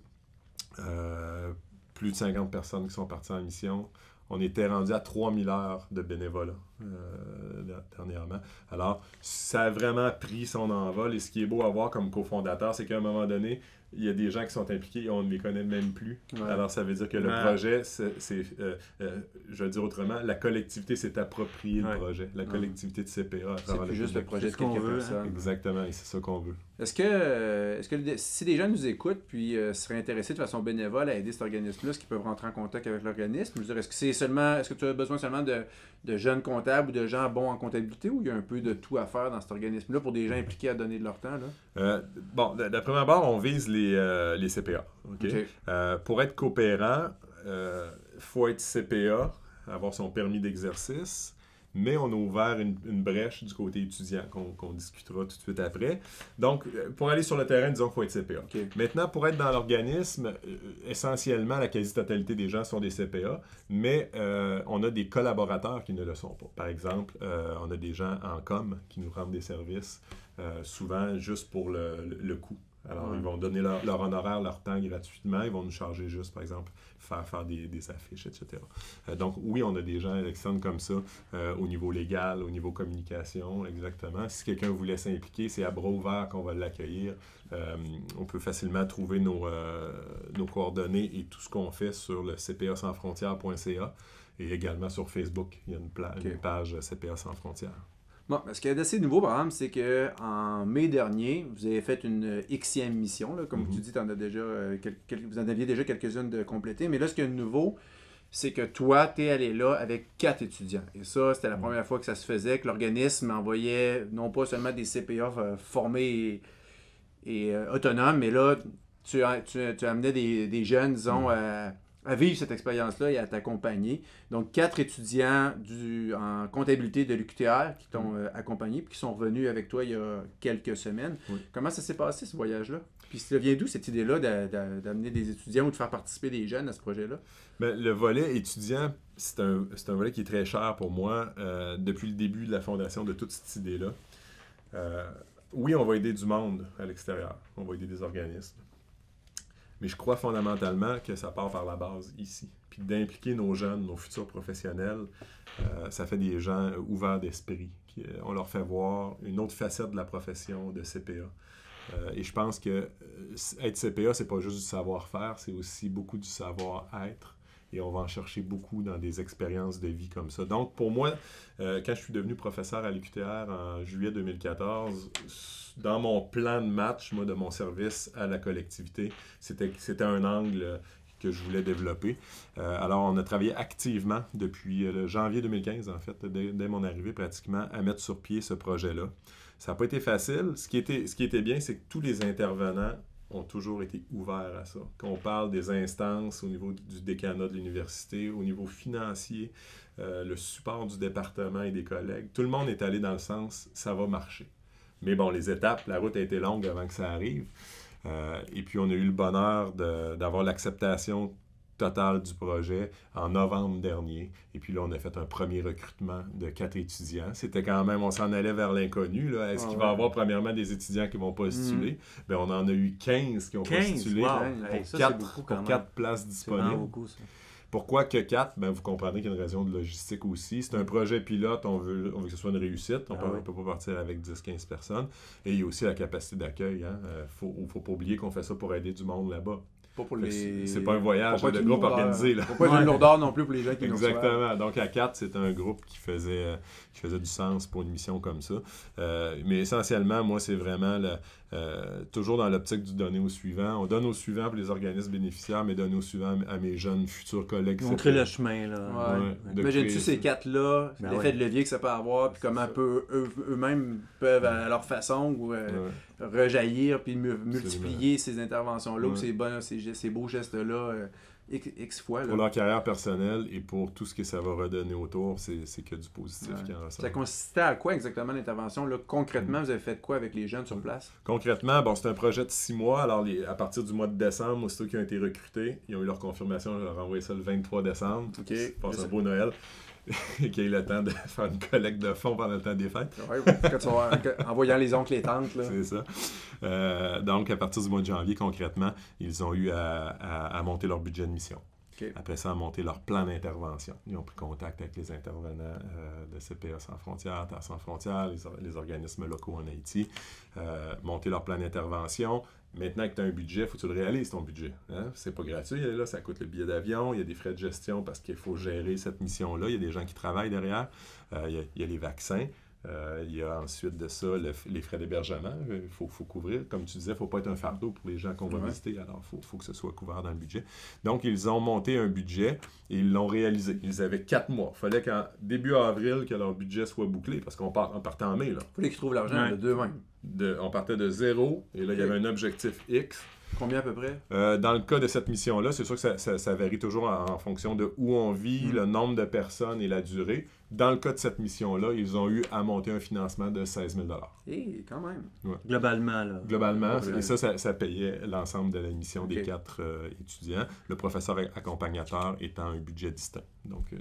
Euh, plus de 50 personnes qui sont parties en mission. On était rendu à 3000 heures de bénévolat euh, dernièrement. Alors, ça a vraiment pris son envol. Et ce qui est beau à voir comme cofondateur, c'est qu'à un moment donné, il y a des gens qui sont impliqués et on ne les connaît même plus. Alors, ça veut dire que le projet, c'est, je veux dire autrement, la collectivité s'est appropriée le projet, la collectivité de CPA. c'est juste le projet de quelqu'un veut, Exactement, et c'est ça qu'on veut. Est-ce que, euh, si des gens nous écoutent puis euh, seraient intéressés de façon bénévole à aider cet organisme-là, est-ce qu'ils peuvent rentrer en contact avec l'organisme? est-ce que c'est seulement est-ce que tu as besoin seulement de, jeunes comptables ou de gens bons en comptabilité ou il y a un peu de tout à faire dans cet organisme-là pour des gens impliqués à donner de leur temps? Là? Euh, bon, de, première on vise les, CPA. pour être coopérant, il faut être CPA, avoir son permis d'exercice mais on a ouvert une, brèche du côté étudiant qu'on discutera tout de suite après. Donc, euh, pour aller sur le terrain, disons qu'il faut être CPA. Maintenant, pour être dans l'organisme, euh, essentiellement, la quasi-totalité des gens sont des CPA, mais euh, on a des collaborateurs qui ne le sont pas. Par exemple, on a des gens en com qui nous rendent des services, souvent juste pour le coût. Alors, ils vont donner leur, leur, honoraire, leur temps gratuitement. Ils vont nous charger juste, par exemple, faire, faire des, affiches, etc. Euh, donc, oui, on a des gens externes comme ça euh, au niveau légal, au niveau communication, exactement. Si quelqu'un voulait s'impliquer, c'est à bras qu'on va l'accueillir. Euh, on peut facilement trouver nos, coordonnées et tout ce qu'on fait sur le cpa sans frontières.ca et également sur Facebook. Il y a une, page CPA sans frontières. Bon, ce qui est assez nouveau, par exemple, c'est qu'en mai dernier, vous avez fait une Xème mission. comme tu mhm. dis, en déjà, euh, vous en aviez déjà quelques-unes de complétées. Mais là, ce qui est nouveau, c'est que toi, tu es allé là avec quatre étudiants. Et ça, c'était la mhm. première fois que ça se faisait, que l'organisme envoyait non pas seulement des CPA euh, formés et, euh, autonomes, mais là, tu, tu, amenais des, des jeunes, disons, à mhm à vivre cette expérience-là et à t'accompagner. Donc, quatre étudiants du, en comptabilité de l'UQTR qui t'ont mm. euh, accompagné puis qui sont revenus avec toi il y a quelques semaines. Comment ça s'est passé, ce voyage-là? Puis, ça vient d'où cette idée-là d'amener des étudiants ou de faire participer des jeunes à ce projet-là? Ben, le volet étudiant, c'est un, volet qui est très cher pour moi euh, depuis le début de la fondation de toute cette idée-là. Euh, oui, on va aider du monde à l'extérieur. On va aider des organismes. Mais je crois fondamentalement que ça part par la base ici. Puis d'impliquer nos jeunes, nos futurs professionnels, euh, ça fait des gens ouverts d'esprit. Euh, on leur fait voir une autre facette de la profession de CPA. Euh, et je pense que être CPA, c'est pas juste du savoir-faire, c'est aussi beaucoup du savoir-être et on va en chercher beaucoup dans des expériences de vie comme ça. Donc, pour moi, euh, quand je suis devenu professeur à l'UQTR en juillet 2014, dans mon plan de match, moi, de mon service à la collectivité, c'était un angle que je voulais développer. Euh, alors, on a travaillé activement depuis euh, janvier 2015, en fait, dès, mon arrivée pratiquement, à mettre sur pied ce projet-là. Ça n'a pas été facile. Ce qui était, ce qui était bien, c'est que tous les intervenants ont toujours été ouverts à ça. Quand on parle des instances au niveau du décanat de l'université, au niveau financier, euh, le support du département et des collègues, tout le monde est allé dans le sens, ça va marcher. Mais bon, les étapes, la route a été longue avant que ça arrive. Euh, et puis, on a eu le bonheur d'avoir l'acceptation total du projet en novembre dernier. Et puis là, on a fait un premier recrutement de quatre étudiants. C'était quand même, on s'en allait vers l'inconnu. Est-ce ah qu'il va y avoir premièrement des étudiants qui vont postuler? mais mm. ben, on en a eu 15 qui ont postulé pour, quatre, places disponibles. Pourquoi que quatre? ben, Vous comprenez qu'il y a une raison de logistique aussi. C'est un projet pilote, on veut, que ce soit une réussite. On ah ne peut pas partir avec 10-15 personnes. Et il y a aussi la capacité d'accueil. Il hein. ne euh, faut, pas oublier qu'on fait ça pour aider du monde là-bas pour les. C'est pas un voyage pas de groupe organisé. Là. pas une lourdeur non plus pour les gens qui Exactement. Donc, à 4, c'est un groupe qui faisait, euh, qui faisait du sens pour une mission comme ça. Euh, mais essentiellement, moi, c'est vraiment le, euh, toujours dans l'optique du donner au suivant. On donne au suivant pour les organismes bénéficiaires, mais donner au suivant à mes jeunes futurs collègues. Montrer le chemin, là. Imagine-tu ces quatre-là, ben l'effet de levier que ça peut avoir, puis comment eux, mêmes peuvent, à leur façon, euh, rejaillir, puis multiplier ces interventions-là, ou ces, ces, beaux gestes-là. Euh, X, fois. Pour leur carrière personnelle et pour tout ce que ça va redonner autour, c'est que du positif qui en ressort. Ça consistait à quoi exactement l'intervention? Concrètement, vous avez fait quoi avec les jeunes sur mm. place? Concrètement, bon, c'est un projet de six mois. Alors, à partir du mois de décembre, aussitôt qui ont été recrutés, ils ont eu leur confirmation, je leur ai ça le 23 décembre. OK. pour un beau Noël. qu'il ait le temps de faire une collecte de fonds pendant le temps des fêtes. oui, en voyant les oncles et tantes. C'est ça. Euh, donc, à partir du mois de janvier, concrètement, ils ont eu à, monter leur budget de mission. Après ça, à monter leur plan d'intervention. Ils ont pris contact avec les intervenants euh, de CPA e sans frontières, Terre sans frontières, les, organismes locaux en Haïti, euh, monter leur plan d'intervention, Maintenant que tu as un budget, faut que tu le réalises, ton budget. Hein? C'est pas gratuit, là, ça coûte le billet d'avion, il y a des frais de gestion parce qu'il faut gérer cette mission-là, il y a des gens qui travaillent derrière, euh, il, y a, les vaccins. Euh, il y a ensuite de ça les frais d'hébergement. Euh, il faut, couvrir. Comme tu disais, il ne faut pas être un fardeau pour les gens qu'on va visiter. Alors, il faut, que ce soit couvert dans le budget. Donc, ils ont monté un budget et ils l'ont réalisé. Ils avaient quatre mois. Il fallait qu'en début avril, que leur budget soit bouclé parce qu'on part, partait en mai. Il fallait qu'ils trouvent l'argent de deux mains. on partait de zéro et là, il y avait un objectif X. Combien à peu près? Euh, dans le cas de cette mission-là, c'est sûr que ça, varie toujours en, fonction de où on vit, mm. le nombre de personnes et la durée. Dans le cas de cette mission-là, ils ont eu à monter un financement de 16 000 et quand même. Globalement, là. Globalement, et ça, ça, payait l'ensemble de la mission des quatre euh, étudiants, le professeur accompagnateur étant un budget distinct. Donc, euh,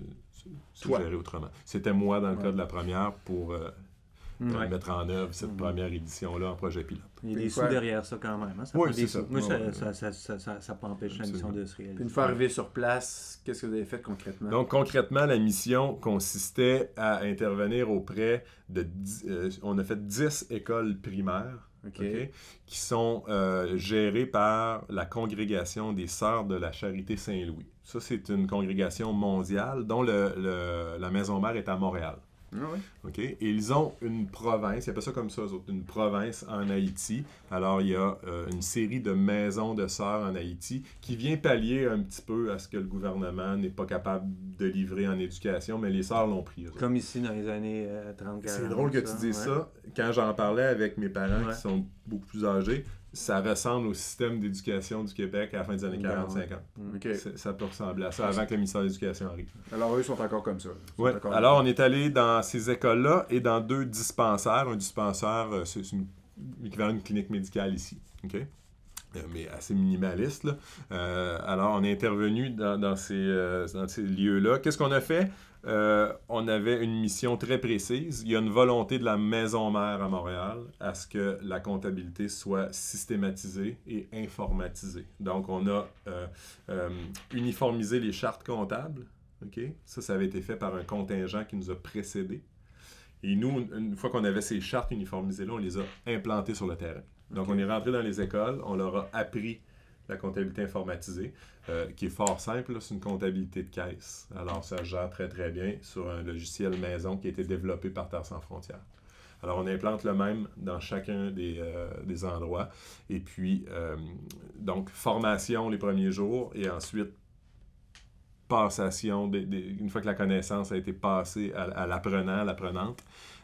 c'est géré autrement. C'était moi dans le cas de la première pour euh, Mm. Euh, ouais. mettre en œuvre cette mm-hmm. première édition-là en projet pilote. Il y a des sous derrière ça quand même. Hein? oui, c'est ça. Moi, ça n'a la mission de se réaliser. une fois arrivé sur place, qu'est-ce que vous avez fait concrètement? Donc, concrètement, la mission consistait à intervenir auprès de... Euh, on a fait 10 écoles primaires. qui sont euh, gérées par la congrégation des Sœurs de la Charité Saint-Louis. Ça, c'est une congrégation mondiale dont le, la maison mère est à Montréal. Ah oui. OK. ils ont une province, a pas ça comme ça, autres, une province en Haïti. Alors, il y a euh, une série de maisons de sœurs en Haïti qui vient pallier un petit peu à ce que le gouvernement n'est pas capable de livrer en éducation, mais les sœurs l'ont pris. Comme ici dans les années 30 euh, 30 C'est drôle que tu dises ça. Quand j'en parlais avec mes parents qui sont beaucoup plus âgés, ça ressemble au système d'éducation du Québec à la fin des années 40-50. Mm, ça peut ressembler à ça avant que le ministère de l'Éducation arrive. Alors, eux sont encore comme ça. Alors, on est allé dans ces écoles-là et dans deux dispensaires. Un dispensaire, euh, c'est une clinique médicale ici. Euh, mais assez minimaliste. Euh, alors, on est intervenu dans, ces lieux-là. Qu'est-ce qu'on a fait? Euh, on avait une mission très précise. Il y a une volonté de la maison mère à Montréal à ce que la comptabilité soit systématisée et informatisée. Donc, on a euh, euh, uniformisé les chartes comptables. Ça, ça avait été fait par un contingent qui nous a précédés. Et nous, une fois qu'on avait ces chartes uniformisées-là, on les a implantées sur le terrain. Donc, on est rentré dans les écoles, on leur a appris la comptabilité informatisée, euh, qui est fort simple, c'est une comptabilité de caisse. Alors, ça gère très, très bien sur un logiciel maison qui a été développé par Terre sans frontières. Alors, on implante le même dans chacun des, euh, endroits. Et puis, euh, donc, formation les premiers jours et ensuite passation, des, une fois que la connaissance a été passée à, à l'apprenant, l'apprenante,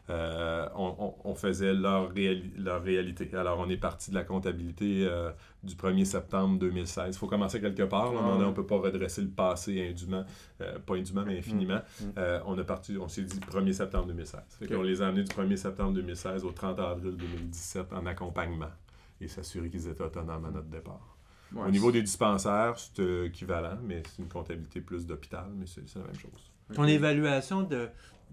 euh, on, faisait leur, réalité. Alors, on est parti de la comptabilité euh, du 1er septembre 2016. Il faut commencer quelque part. On ne peut pas redresser le passé indûment, euh, pas indûment, mais infiniment. Mm. Mm. on parti, on s'est dit 1er septembre 2016. On les a amenés du 1er septembre 2016 au 30 avril 2017 en accompagnement et s'assurer qu'ils étaient autonomes à notre départ. au niveau des dispensaires, c'est équivalent, mais c'est une comptabilité plus d'hôpital, mais c'est la même chose. Ton évaluation de,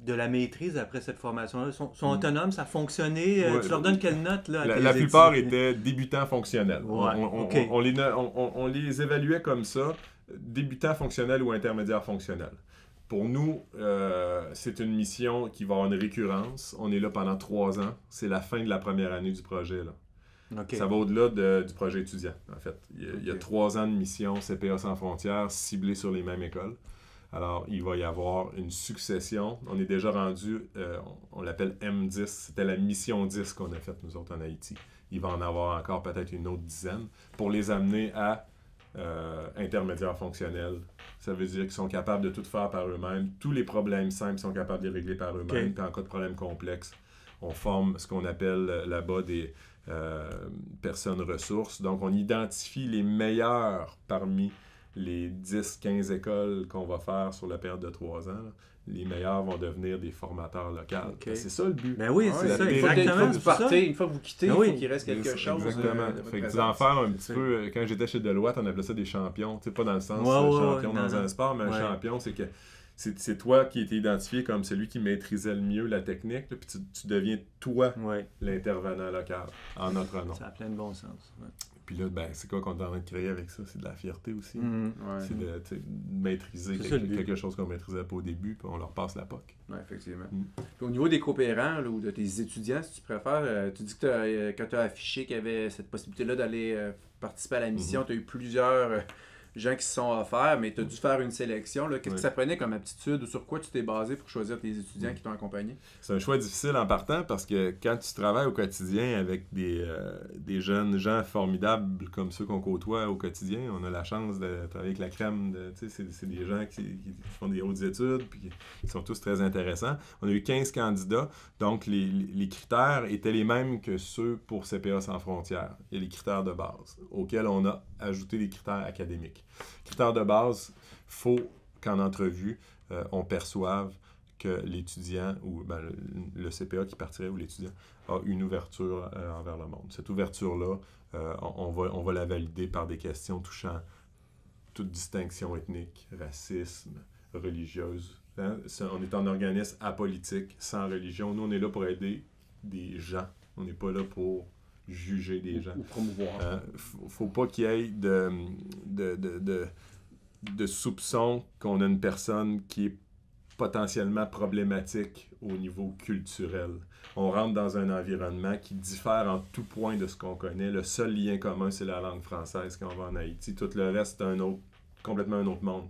de la maîtrise après cette formation-là? Sont, mm. autonomes, ça a fonctionné? Euh, tu leur donnes euh, quelle note? Là, la, plupart étaient débutants fonctionnels. on, les, évaluait comme ça, débutants fonctionnels ou intermédiaires fonctionnels. Pour nous, euh, c'est une mission qui va avoir une récurrence. On est là pendant trois ans. C'est la fin de la première année du projet. Là. Ça va au-delà du projet étudiant, en fait. Il y, a, trois ans de mission CPA sans frontières ciblée sur les mêmes écoles. Alors, il va y avoir une succession. On est déjà rendu, euh, on l'appelle M10. C'était la mission 10 qu'on a faite, nous autres, en Haïti. Il va en avoir encore peut-être une autre dizaine pour les amener à euh, intermédiaires fonctionnels. Ça veut dire qu'ils sont capables de tout faire par eux-mêmes. Tous les problèmes simples sont capables de les régler par eux-mêmes. Puis en cas de problème complexe, on forme ce qu'on appelle euh, là-bas des personnes ressources. Donc, on identifie les meilleurs parmi les 10-15 écoles qu'on va faire sur la période de 3 ans, les meilleurs vont devenir des formateurs locaux. Ben, c'est ça le but. Mais ben oui, c'est ça. Exactement. Une fois que vous partez, une fois que vous quittez, ben il faut qu'il reste quelque chose. Euh, exactement. fait que en faire un petit peu, euh, quand j'étais chez Deloitte, on appelait ça des champions. Tu sais, pas dans le sens de euh, champion dans un sport, mais un champion, c'est que c'est toi qui étais identifié comme celui qui maîtrisait le mieux la technique, puis tu, tu, deviens toi l'intervenant local en notre nom. Ça a plein de bon sens. Puis là, ben, c'est quoi qu'on est en train de créer avec ça? C'est de la fierté aussi. Mm-hmm, c'est de, maîtriser quelque, chose qu'on ne maîtrisait pas au début, puis on leur passe la POC. Oui, effectivement. Mm. au niveau des coopérants ou de tes étudiants, si tu préfères, euh, tu dis que quand tu as affiché qu'il y avait cette possibilité-là d'aller euh, participer à la mission, mm-hmm. tu as eu plusieurs euh, gens qui se sont offerts, mais tu as dû mm. faire une sélection. Qu'est-ce que ça prenait comme aptitude ou sur quoi tu t'es basé pour choisir tes étudiants mm. qui t'ont accompagné? C'est un choix difficile en partant parce que quand tu travailles au quotidien avec des, euh, des jeunes gens formidables comme ceux qu'on côtoie au quotidien, on a la chance de travailler avec la crème. De, c'est, des gens qui, font des hautes études puis qui sont tous très intéressants. On a eu 15 candidats, donc les, critères étaient les mêmes que ceux pour CPA sans frontières et les critères de base auxquels on a ajouté les critères académiques. Critère de base, faut qu'en entrevue, euh, on perçoive que l'étudiant ou ben, le, CPA qui partirait ou l'étudiant a une ouverture euh, envers le monde. Cette ouverture-là, euh, on, va, on va la valider par des questions touchant toute distinction ethnique, racisme, religieuse. Hein? On est un organisme apolitique, sans religion. Nous, on est là pour aider des gens. On n'est pas là pour juger des gens. promouvoir. Euh, faut, pas qu'il y ait de, de, de, de, qu'on a une personne qui est potentiellement problématique au niveau culturel. On rentre dans un environnement qui diffère en tout point de ce qu'on connaît. Le seul lien commun, c'est la langue française quand on va en Haïti. Tout le reste, c'est un autre, complètement un autre monde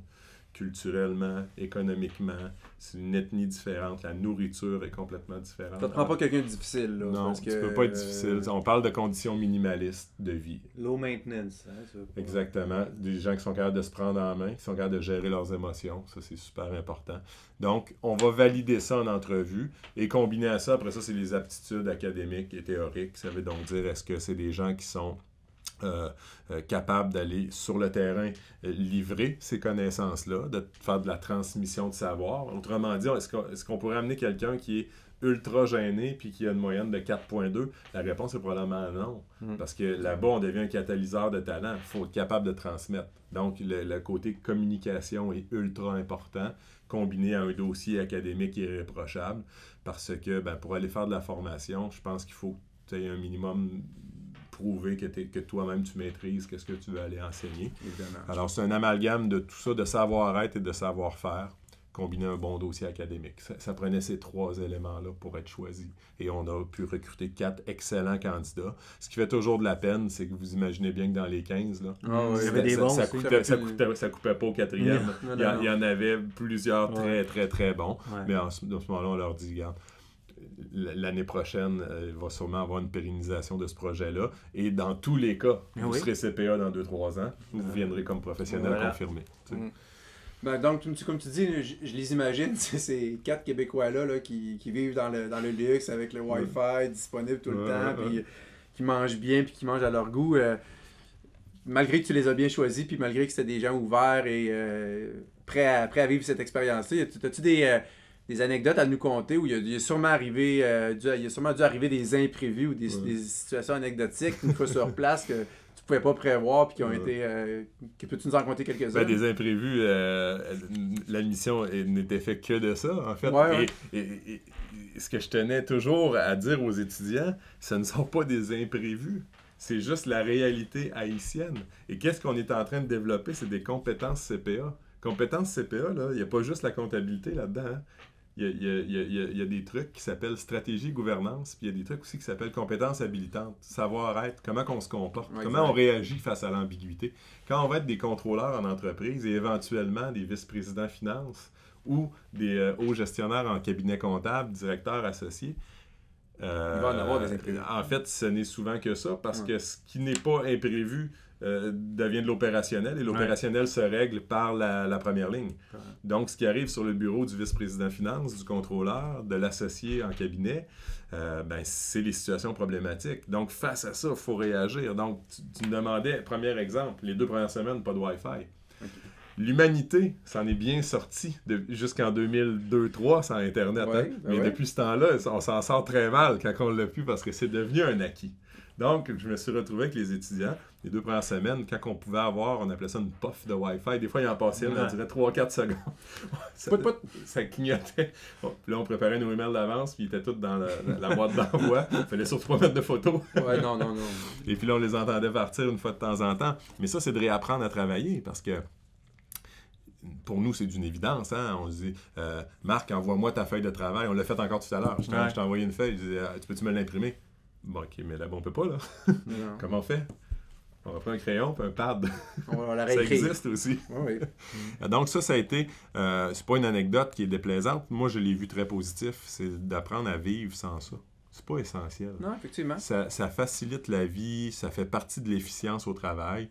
culturellement, économiquement. C'est une ethnie différente. La nourriture est complètement différente. Tu ne prends pas quelqu'un de difficile. non, tu ne peux pas être difficile. Euh, on parle de conditions minimalistes de vie. Low maintenance. Hein, Exactement. Des gens qui sont capables de se prendre en main, qui sont capables de gérer leurs émotions. Ça, c'est super important. Donc, on va valider ça en entrevue et combiner à ça, après ça, c'est les aptitudes académiques et théoriques. Ça veut donc dire est-ce que c'est des gens qui sont euh, euh, capable d'aller sur le terrain euh, livrer ces connaissances-là, de faire de la transmission de savoir. Autrement dit, est-ce qu'on pourrait amener quelqu'un qui est ultra gêné puis qui a une moyenne de 4.2? La réponse est probablement non. Hmm. Parce que là-bas, on devient un catalyseur de talent. Il faut être capable de transmettre. Donc, le, côté communication est ultra important, combiné à un dossier académique irréprochable. Parce que ben, pour aller faire de la formation, je pense qu'il faut tu un minimum prouver que, que toi-même tu maîtrises qu'est-ce que tu veux aller enseigner. Alors, c'est un amalgame de tout ça, de savoir-être et de savoir-faire, combiné à un bon dossier académique. Ça, prenait ces trois éléments-là pour être choisi. Et on a pu recruter quatre excellents candidats. Ce qui fait toujours de la peine, c'est que vous imaginez bien que dans les 15, là, ah ça, des bons, coupait, pas au quatrième. il, y en avait plusieurs très, très, très bons. Mais en ce, moment-là, on leur dit, regarde, l'année prochaine, euh, il va sûrement avoir une pérennisation de ce projet-là. Et dans tous les cas, ah vous serez CPA dans 2-3 ans, vous ah. viendrez comme professionnel confirmé. Mm. Ben, donc, comme tu dis, je, les imagine, ces quatre Québécois-là qui, vivent dans le, dans le luxe avec le Wi-Fi disponible tout le temps, puis qui mangent bien, puis qui mangent à leur goût. Euh, malgré que tu les as bien choisis, puis malgré que c'était des gens ouverts et euh, prêts, à, vivre cette expérience-là, as-tu des, des anecdotes à nous conter où il, a, sûrement arrivé, euh, a sûrement dû arriver des imprévus ou des, situations anecdotiques une fois sur place que tu pouvais pas prévoir puis qui ont été. Euh, peux-tu nous en compter quelques-uns? Ben, des imprévus, euh, la mission n'était faite que de ça, en fait. et, ce que je tenais toujours à dire aux étudiants, ce ne sont pas des imprévus. C'est juste la réalité haïtienne. Et qu'est-ce qu'on est en train de développer? C'est des compétences CPA compétences CPA, il n'y a pas juste la comptabilité là-dedans. Hein il y, a, il, y a, il, y a, il y a, des trucs qui s'appellent stratégie gouvernance, puis il y a des trucs aussi qui s'appellent compétences habilitantes, savoir-être, comment on se comporte, comment on réagit face à l'ambiguïté. Quand on va être des contrôleurs en entreprise et éventuellement des vice-présidents finances ou des euh, hauts gestionnaires en cabinet comptable, directeurs associés, en avoir des euh, En fait, ce n'est souvent que ça, parce que ce qui n'est pas imprévu, euh, devient de l'opérationnel et l'opérationnel se règle par la, première ligne. Donc, ce qui arrive sur le bureau du vice-président finance, du contrôleur, de l'associé en cabinet, euh, ben, c'est les situations problématiques. Donc, face à ça, il faut réagir. Donc, tu, me demandais, premier exemple, les deux premières semaines, pas de Wi-Fi. L'humanité s'en est bien sortie jusqu'en 2002 2003 sans Internet. Hein. Ben Mais depuis ce temps-là, on s'en sort très mal quand on l'a plus parce que c'est devenu un acquis. Donc, je me suis retrouvé avec les étudiants les deux premières semaines, quand on pouvait avoir, on appelait ça une puff de Wi-Fi. Des fois, il en passait une, on dirait 3-4 secondes. ça, clignotait. là, on préparait nos emails d'avance, puis ils étaient tous dans la, boîte d'envoi. Il fallait surtout pas mettre de photos. ouais, non, non, non. Et puis là, on les entendait partir une fois de temps en temps. Mais ça, c'est de réapprendre à travailler parce que pour nous, c'est d'une évidence. Hein. On se dit, euh, Marc, envoie-moi ta feuille de travail. On l'a fait encore tout à l'heure. Je t'ai envoyé une feuille. Ah, tu peux-tu me l'imprimer? Bon, ok, mais là-bas, on peut pas, là. Comment on fait? On va prendre un crayon puis un pad. On va ça existe aussi. Oui, Donc ça, ça a été... Euh, c'est pas une anecdote qui est déplaisante. Moi, je l'ai vu très positif. C'est d'apprendre à vivre sans ça. C'est pas essentiel. Non, effectivement. ça, facilite la vie, ça fait partie de l'efficience au travail.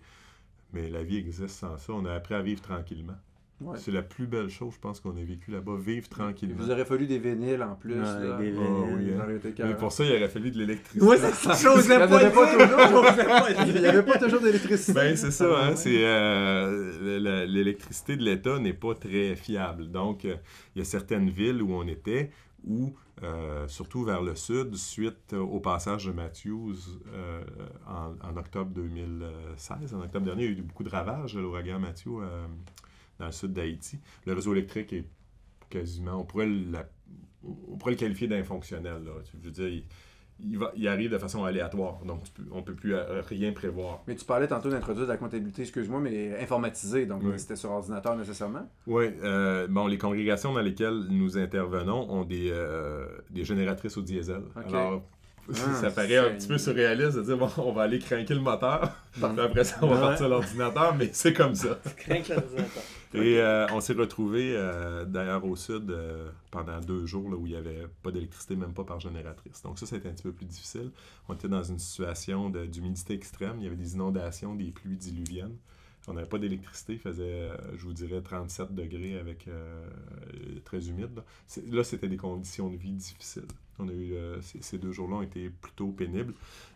Mais la vie existe sans ça. On a appris à vivre tranquillement. C'est la plus belle chose, je pense, qu'on ait vécu là-bas. Vivre tranquillement. vous aurait fallu des vinyles en plus. Des ah hein. Mais pour ça, il aurait fallu de l'électricité. Oui, c'est ça. pas, Il n'y avait pas toujours d'électricité. Ben, c'est ça. Hein. c'est, euh, l'électricité de l'État n'est pas très fiable. Donc, euh, il y a certaines villes où on était où, euh, surtout vers le sud, suite au passage de Matthews en, octobre 2016, en octobre dernier, il y a eu beaucoup de ravages l'ouragan Matthew dans le sud d'Haïti. Le réseau électrique est quasiment, on pourrait, le qualifier d'infonctionnel. Je veux dire, il, arrive de façon aléatoire. Donc, on ne peut plus euh, rien prévoir. Mais tu parlais tantôt d'introduire de la comptabilité, excuse-moi, mais informatisée. Donc, c'était sur ordinateur nécessairement? Oui. Euh, bon, les congrégations dans lesquelles nous intervenons ont des, euh, génératrices au diesel. Alors, ah, ça paraît un petit peu surréaliste de dire bon, on va aller craquer le moteur, mm. après ça, on va partir l'ordinateur, mais c'est comme ça. tu l'ordinateur. Et euh, on s'est retrouvé euh, d'ailleurs au sud euh, pendant deux jours là, où il n'y avait pas d'électricité, même pas par génératrice. Donc ça, c'était un petit peu plus difficile. On était dans une situation d'humidité extrême. Il y avait des inondations, des pluies diluviennes. On n'avait pas d'électricité, il faisait, je vous dirais, 37 degrés avec très humide. Là, c'était des conditions de vie difficiles a eu euh, ces, deux jours-là ont été plutôt pénibles.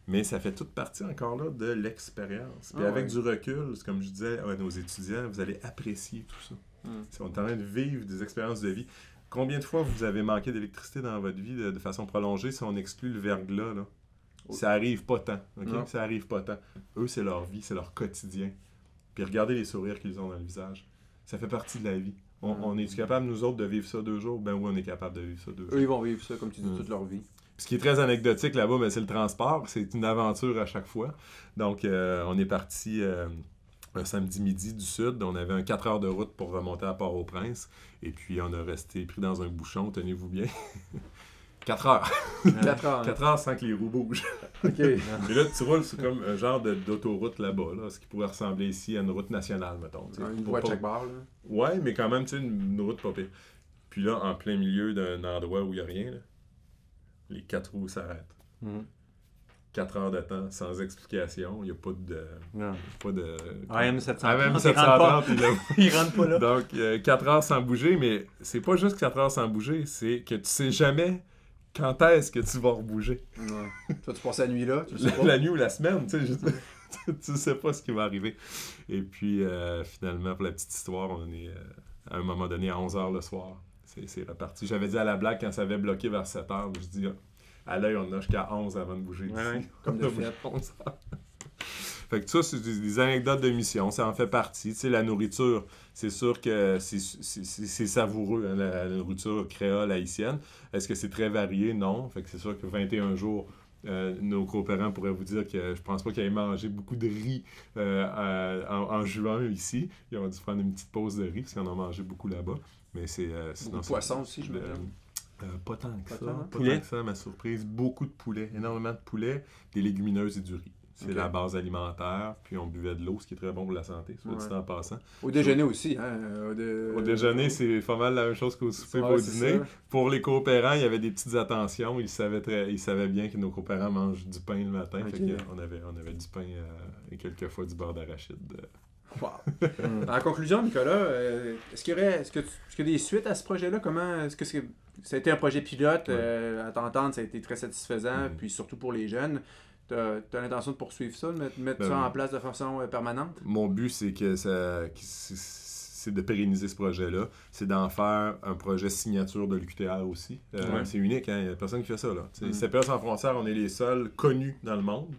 Mais ça fait toute partie encore là de l'expérience. Puis ah avec du recul, comme je disais à nos étudiants, vous allez apprécier tout ça. Hmm. on est en train de vivre des expériences de vie. Combien de fois vous avez manqué d'électricité dans votre vie de, façon prolongée si on exclut le verglas? Là? Ça arrive pas tant. Ça arrive pas tant. Eux, c'est leur vie, c'est leur quotidien. Puis regardez les sourires qu'ils ont dans le visage. Ça fait partie de la vie. On, ah. est capable, nous autres, de vivre ça deux jours? Ben oui, on est capable de vivre ça deux jours. Eux, ils vont vivre ça, comme tu dis, mm. toute leur vie. ce qui est très anecdotique là-bas, c'est le transport. C'est une aventure à chaque fois. Donc, euh, on est parti euh, un samedi midi du sud. On avait un 4 heures de route pour remonter à Port-au-Prince. Et puis, on a resté pris dans un bouchon, tenez-vous bien. 4 heures. 4 heures. 4 heures sans que les roues bougent. OK. Et là, tu roules sur comme un genre d'autoroute là-bas, là, ce qui pourrait ressembler ici à une route nationale, mettons. Une voie check bar, là. Ouais, mais quand même, tu sais, une, route pas pire. Puis là, en plein milieu d'un endroit où il n'y a rien, là, les quatre roues s'arrêtent. 4 hmm. heures de temps sans explication. Il n'y a pas de. Non. Pas de AM 730. il rentre pas là. Donc, 4 euh, heures sans bouger, mais c'est pas juste 4 heures sans bouger, c'est que tu sais jamais quand est-ce que tu vas rebouger? Toi, tu passes la nuit là? Tu sais pas? la, nuit ou la semaine, tu sais, tu, sais pas ce qui va arriver. Et puis, euh, finalement, pour la petite histoire, on est euh, à un moment donné à 11h le soir. C'est reparti. J'avais dit à la blague quand ça avait bloqué vers 7h, je dis, ah, à l'œil, on a jusqu'à 11 avant de bouger. comme de 11 fait que ça, c'est des anecdotes de mission, ça en fait partie. Tu la nourriture, c'est sûr que c'est savoureux, hein, la, nourriture créole haïtienne. Est-ce que c'est très varié? Non. Fait que c'est sûr que 21 jours, euh, nos coopérants pourraient vous dire que je pense pas qu'ils aient mangé beaucoup de riz euh, en, juin ici. Ils ont dû prendre une petite pause de riz parce qu'ils en ont mangé beaucoup là-bas. Mais c'est... Euh, beaucoup de aussi, je me pas tant que ça. Hein? Pas tant ça, ma surprise. Beaucoup de poulet, énormément de poulet, des légumineuses et du riz. C'est la base alimentaire, puis on buvait de l'eau, ce qui est très bon pour la santé, soit passant. Au déjeuner aussi. Hein? Euh, au, déjeuner, c'est pas mal la même chose qu'au souper au dîner. Pour les coopérants, il y avait des petites attentions. Ils savaient, très... ils bien que nos coopérants mangent du pain le matin. on, avait, on avait du pain euh, et quelquefois du beurre d'arachide. Euh. En conclusion, Nicolas, est-ce qu'il y aurait est-ce que, des suites à ce projet-là? Comment est-ce que c'est, ça a été un projet pilote? à t'entendre, ça a été très satisfaisant, mm-hmm. puis surtout pour les jeunes tu as, l'intention de poursuivre ça, de mettre, ben ça en place de façon euh, permanente? Mon but, c'est que c'est de pérenniser ce projet-là. C'est d'en faire un projet signature de l'UQTR aussi. Euh, c'est unique, il hein? n'y a personne qui fait ça. Là. Mm français sans frontières, on est les seuls connus dans le monde.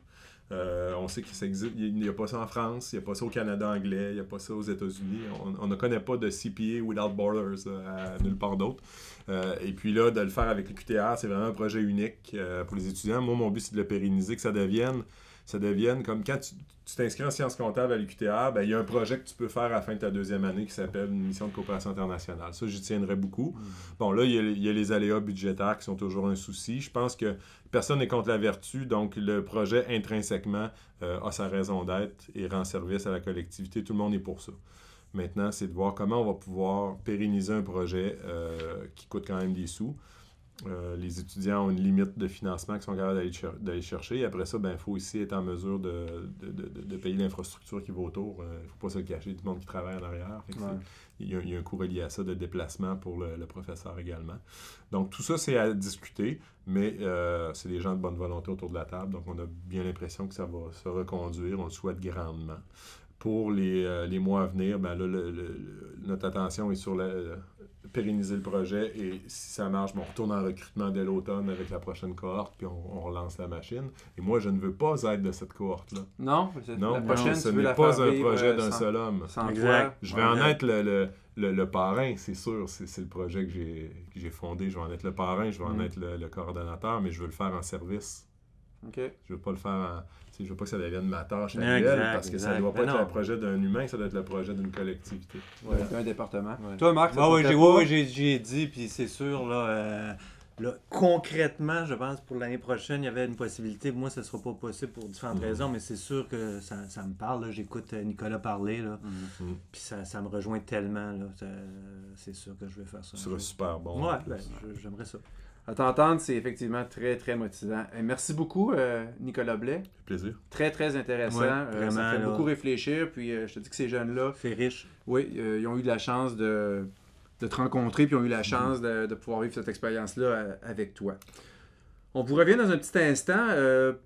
Euh, on sait qu'il Il n'y a pas ça en France, il n'y a pas ça au Canada anglais, il n'y a pas ça aux États-Unis. On, ne connaît pas de CPA Without Borders euh, nulle part d'autre. Euh, et puis là, de le faire avec les QTA, c'est vraiment un projet unique pour les étudiants. Moi, mon but, c'est de le pérenniser, que ça devienne ça devienne comme quand tu, t'inscris en sciences comptables à l'UQTA, ben, il y a un projet que tu peux faire à la fin de ta deuxième année qui s'appelle une mission de coopération internationale. Ça, j'y tiendrai beaucoup. Mm. Bon, là, il y, a, les aléas budgétaires qui sont toujours un souci. Je pense que personne n'est contre la vertu, donc le projet intrinsèquement euh, a sa raison d'être et rend service à la collectivité. Tout le monde est pour ça. Maintenant, c'est de voir comment on va pouvoir pérenniser un projet euh, qui coûte quand même des sous. Euh, les étudiants ont une limite de financement qu'ils sont capables d'aller, chercher. après ça, il ben, faut aussi être en mesure de, payer l'infrastructure qui va autour. Il euh, ne faut pas se le cacher du monde qui travaille en arrière. Il y, a un coût relié à ça de déplacement pour le, professeur également. Donc, tout ça, c'est à discuter, mais euh, c'est des gens de bonne volonté autour de la table. Donc, on a bien l'impression que ça va se reconduire. On le souhaite grandement. Pour les, mois à venir, ben, notre attention est sur la pérenniser le projet et si ça marche, on retourne en recrutement dès l'automne avec la prochaine cohorte puis on, relance la machine. Et moi, je ne veux pas être de cette cohorte-là. Non, ce n'est pas un projet euh, d'un seul homme. Je vais en être le, parrain, c'est sûr. C'est le projet que j'ai fondé. Je vais en être le parrain, je vais en mm. être le, coordonnateur, mais je veux le faire en service. Je Je veux pas le faire en je ne veux pas que ça devienne ma tâche annuelle parce que ça ça doit pas ben être le projet d'un humain, ça doit être le projet d'une collectivité. Ouais. Un département. Toi, Marc, ah Oui, ouais, j'ai, j'ai dit, puis c'est sûr, euh, là, concrètement, je pense pour l'année prochaine, il y avait une possibilité. Moi, ce ne sera pas possible pour différentes mhm. raisons, mais c'est sûr que ça, me parle. J'écoute euh, Nicolas parler, là, mhm. Mhm. puis ça, me rejoint tellement. c'est sûr que je vais faire ça. Ce serait super bon. Oui, ben, j'aimerais ça. À t'entendre, c'est effectivement très, très motivant. Et euh, merci beaucoup, euh, Nicolas Blais. plaisir. Très, très intéressant. Euh, ça fait beaucoup réfléchir. Puis je te dis que ces jeunes-là. C'est riche. Oui, ils ont eu de la chance de, te rencontrer, puis ils ont eu la chance de, pouvoir vivre cette expérience-là avec toi. On vous revient dans un petit instant.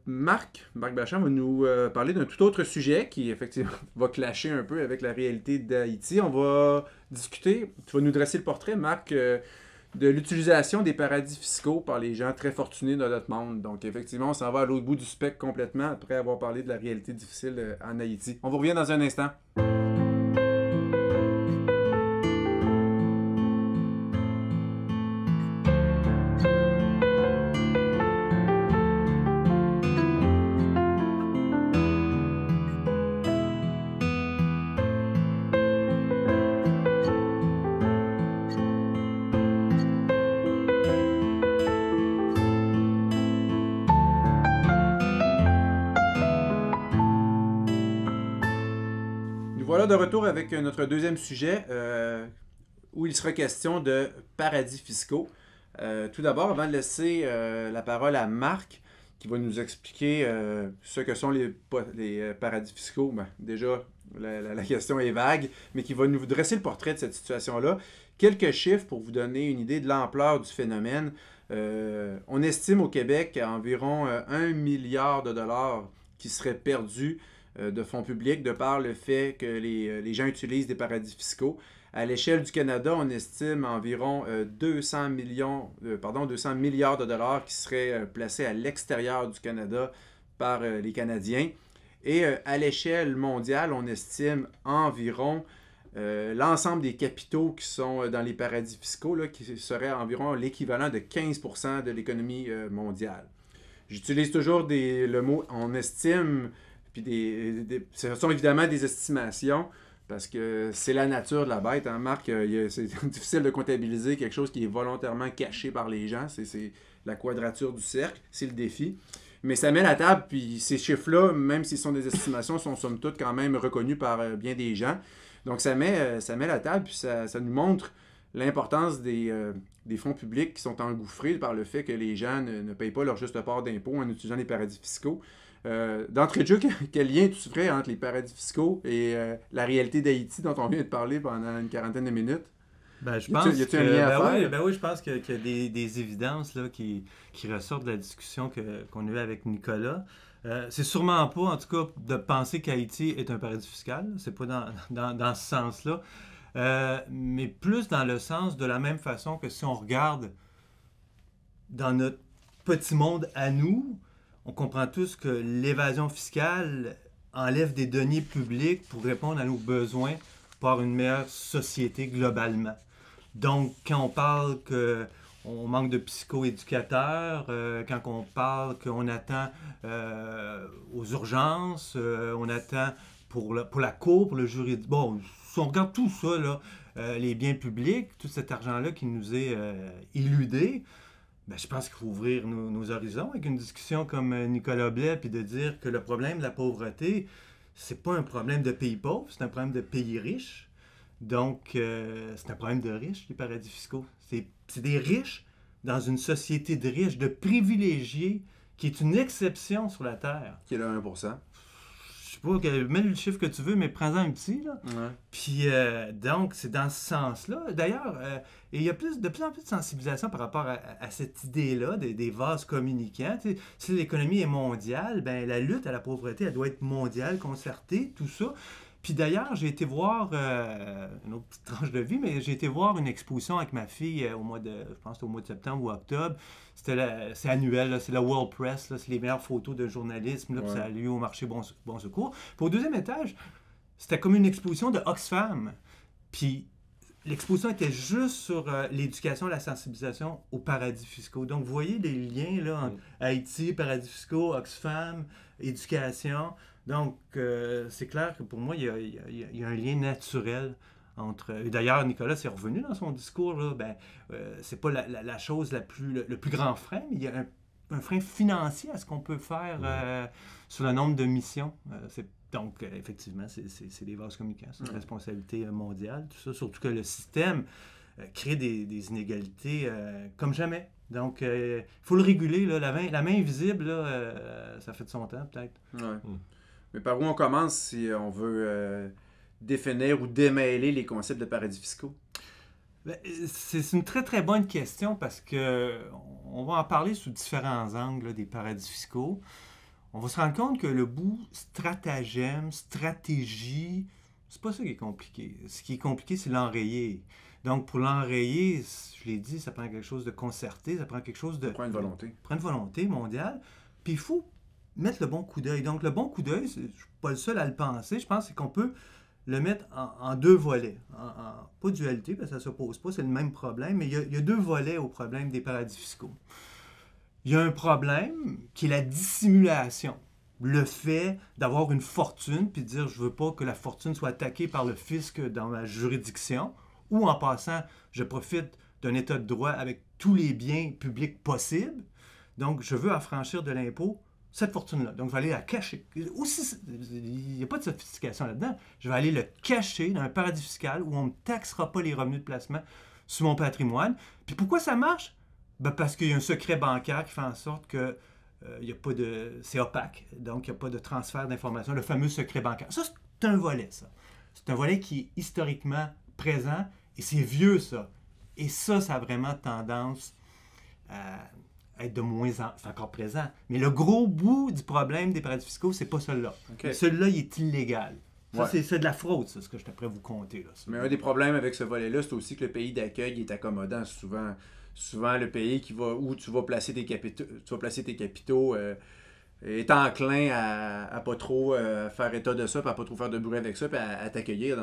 Marc, Marc Bachand va nous parler d'un tout autre sujet qui, effectivement, va clasher un peu avec la réalité d'Haïti. On va discuter. Tu vas nous dresser le portrait, Marc de l'utilisation des paradis fiscaux par les gens très fortunés de notre monde. Donc, effectivement, on s'en va à l'autre bout du spectre complètement après avoir parlé de la réalité difficile euh, en Haïti. On vous revient dans un instant. notre deuxième sujet, euh, où il sera question de paradis fiscaux. Euh, tout d'abord, avant de laisser euh, la parole à Marc, qui va nous expliquer ce que sont les, paradis fiscaux, ben, déjà, la, question est vague, mais qui va nous dresser le portrait de cette situation-là. Quelques chiffres pour vous donner une idée de l'ampleur du phénomène. on estime au Québec environ 1 milliard de dollars qui seraient perdus euh, de fonds publics de par le fait que euh, les, gens utilisent des paradis fiscaux. À l'échelle du Canada, on estime environ 200, euh, millions, pardon, 200 milliards de dollars qui seraient placés à l'extérieur du Canada par les Canadiens. Et à l'échelle mondiale, on estime environ l'ensemble des capitaux qui sont dans les paradis fiscaux, qui serait environ l'équivalent de 15 de l'économie mondiale. J'utilise toujours le mot on estime ce sont évidemment des estimations parce que c'est la nature de la bête. Hein, Marc, euh, c'est difficile de comptabiliser quelque chose qui est volontairement caché par les gens. C'est la quadrature du cercle, c'est le défi. Mais ça met la table, puis ces chiffres-là, même s'ils sont des estimations, sont somme toute quand même reconnus par euh, bien des gens. Donc ça met, euh, la table, puis ça, nous montre l'importance des, fonds publics qui sont engouffrés par le fait que les gens ne, ne payent pas leur juste part d'impôts en utilisant les paradis fiscaux. Euh, d'entrée de jeu, quel lien tu ferais entre les paradis fiscaux et euh, la réalité d'Haïti dont on vient de parler pendant une quarantaine de minutes? Ben, je pense ben ben Oui, je pense qu'il y a des, évidences là, qui, ressortent de la discussion qu'on a eue avec Nicolas. Euh, c'est sûrement pas, en tout cas, de penser qu'Haïti est un paradis fiscal. C'est pas dans, ce sens-là. mais plus dans le sens de la même façon que si on regarde dans notre petit monde à nous, on comprend tous que l'évasion fiscale enlève des deniers publics pour répondre à nos besoins par une meilleure société globalement. Donc, quand on parle qu'on manque de psychoéducateurs, éducateurs quand on parle qu'on attend euh, aux urgences, euh, on attend pour la, cour, pour le juridique. Bon, si on regarde tout ça, euh, les biens publics, tout cet argent-là qui nous est illudé, ben, je pense qu'il faut ouvrir nos, horizons avec une discussion comme euh, Nicolas Blais, puis de dire que le problème de la pauvreté, c'est pas un problème de pays pauvres, c'est un problème de pays riches. Donc, euh, c'est un problème de riches, les paradis fiscaux. C'est des riches dans une société de riches, de privilégiés, qui est une exception sur la Terre. Qui est le 1 sais pas, mets le chiffre que tu veux, mais prends-en un petit. Là. Puis euh, donc, c'est dans ce sens-là. D'ailleurs, euh, il y a plus, de plus en plus de sensibilisation par rapport à, cette idée-là des, vases communicants. si l'économie est mondiale, ben, la lutte à la pauvreté, elle doit être mondiale, concertée, tout ça. Puis d'ailleurs, j'ai été voir, euh, une autre petite tranche de vie, mais j'ai été voir une exposition avec ma fille euh, au mois de, je pense, au mois de septembre ou octobre. C'était c'est annuel, c'est la World Press, c'est les meilleures photos de journalisme, là, puis ça a lieu au marché Bon, Secours. Puis au deuxième étage, c'était comme une exposition de Oxfam. Puis l'exposition était juste sur euh, l'éducation, la sensibilisation aux paradis fiscaux. Donc vous voyez les liens là, mm. Haïti, paradis fiscaux, Oxfam, éducation. Donc, euh, c'est clair que pour moi, il y a, un lien naturel entre. D'ailleurs, Nicolas est revenu dans son discours, là, ben, euh, c'est pas la, chose la plus, le, plus grand frein, mais il y a un, frein financier à ce qu'on peut faire euh, sur le nombre de missions. donc, effectivement, c'est des vases communicants, c'est une responsabilité mondiale, tout ça. Surtout que le système crée des, inégalités comme jamais. Donc, il faut le réguler. Là, la, main, la invisible, ça fait de son temps, peut-être. Mm. Mais par où on commence si euh, on veut euh, définir ou démêler les concepts de paradis fiscaux? Ben, c'est une très très bonne question parce que on va en parler sous différents angles des paradis fiscaux. On va se rendre compte que le bout stratagème, stratégie, c'est pas ça qui est compliqué. Ce qui est compliqué, c'est l'enrayer. Donc, pour l'enrayer, je l'ai dit, ça prend quelque chose de concerté, ça prend quelque chose de. prendre une volonté. Ça une volonté mondiale. Puis il faut mettre le bon coup d'œil. Donc, le bon coup d'œil, je ne suis pas le seul à le penser, je pense c'est qu'on peut le mettre en, deux volets. En, pas dualité, parce que ça ne pose pas, c'est le même problème, mais il y, a, deux volets au problème des paradis fiscaux. Il y a un problème qui est la dissimulation. Le fait d'avoir une fortune, puis de dire je veux pas que la fortune soit attaquée par le fisc dans ma juridiction, ou en passant, je profite d'un état de droit avec tous les biens publics possibles. Donc, je veux affranchir de l'impôt cette fortune-là. Donc, je vais aller la cacher. Aussi, il n'y a pas de sophistication là-dedans. Je vais aller le cacher dans un paradis fiscal où on ne taxera pas les revenus de placement sur mon patrimoine. Puis pourquoi ça marche? Ben, parce qu'il y a un secret bancaire qui fait en sorte que euh, C'est opaque. Donc, il n'y a pas de transfert d'informations. Le fameux secret bancaire. Ça, c'est un volet, ça. C'est un volet qui est historiquement présent et c'est vieux, ça. Et ça, ça a vraiment tendance à être de moins en... C'est encore présent. Mais le gros bout du problème des paradis fiscaux, c'est pas celui-là. Celui-là, il est illégal. Ça, c'est de la fraude, ça, ce que je t'apprends à vous compter. Là, Mais un des problèmes avec ce volet-là, c'est aussi que le pays d'accueil est accommodant souvent. Souvent, le pays qui va, où tu vas placer tes capitaux, tu vas placer tes capitaux euh, est enclin à, à pas trop euh, faire état de ça, puis à pas trop faire de bruit avec ça, puis à, t'accueillir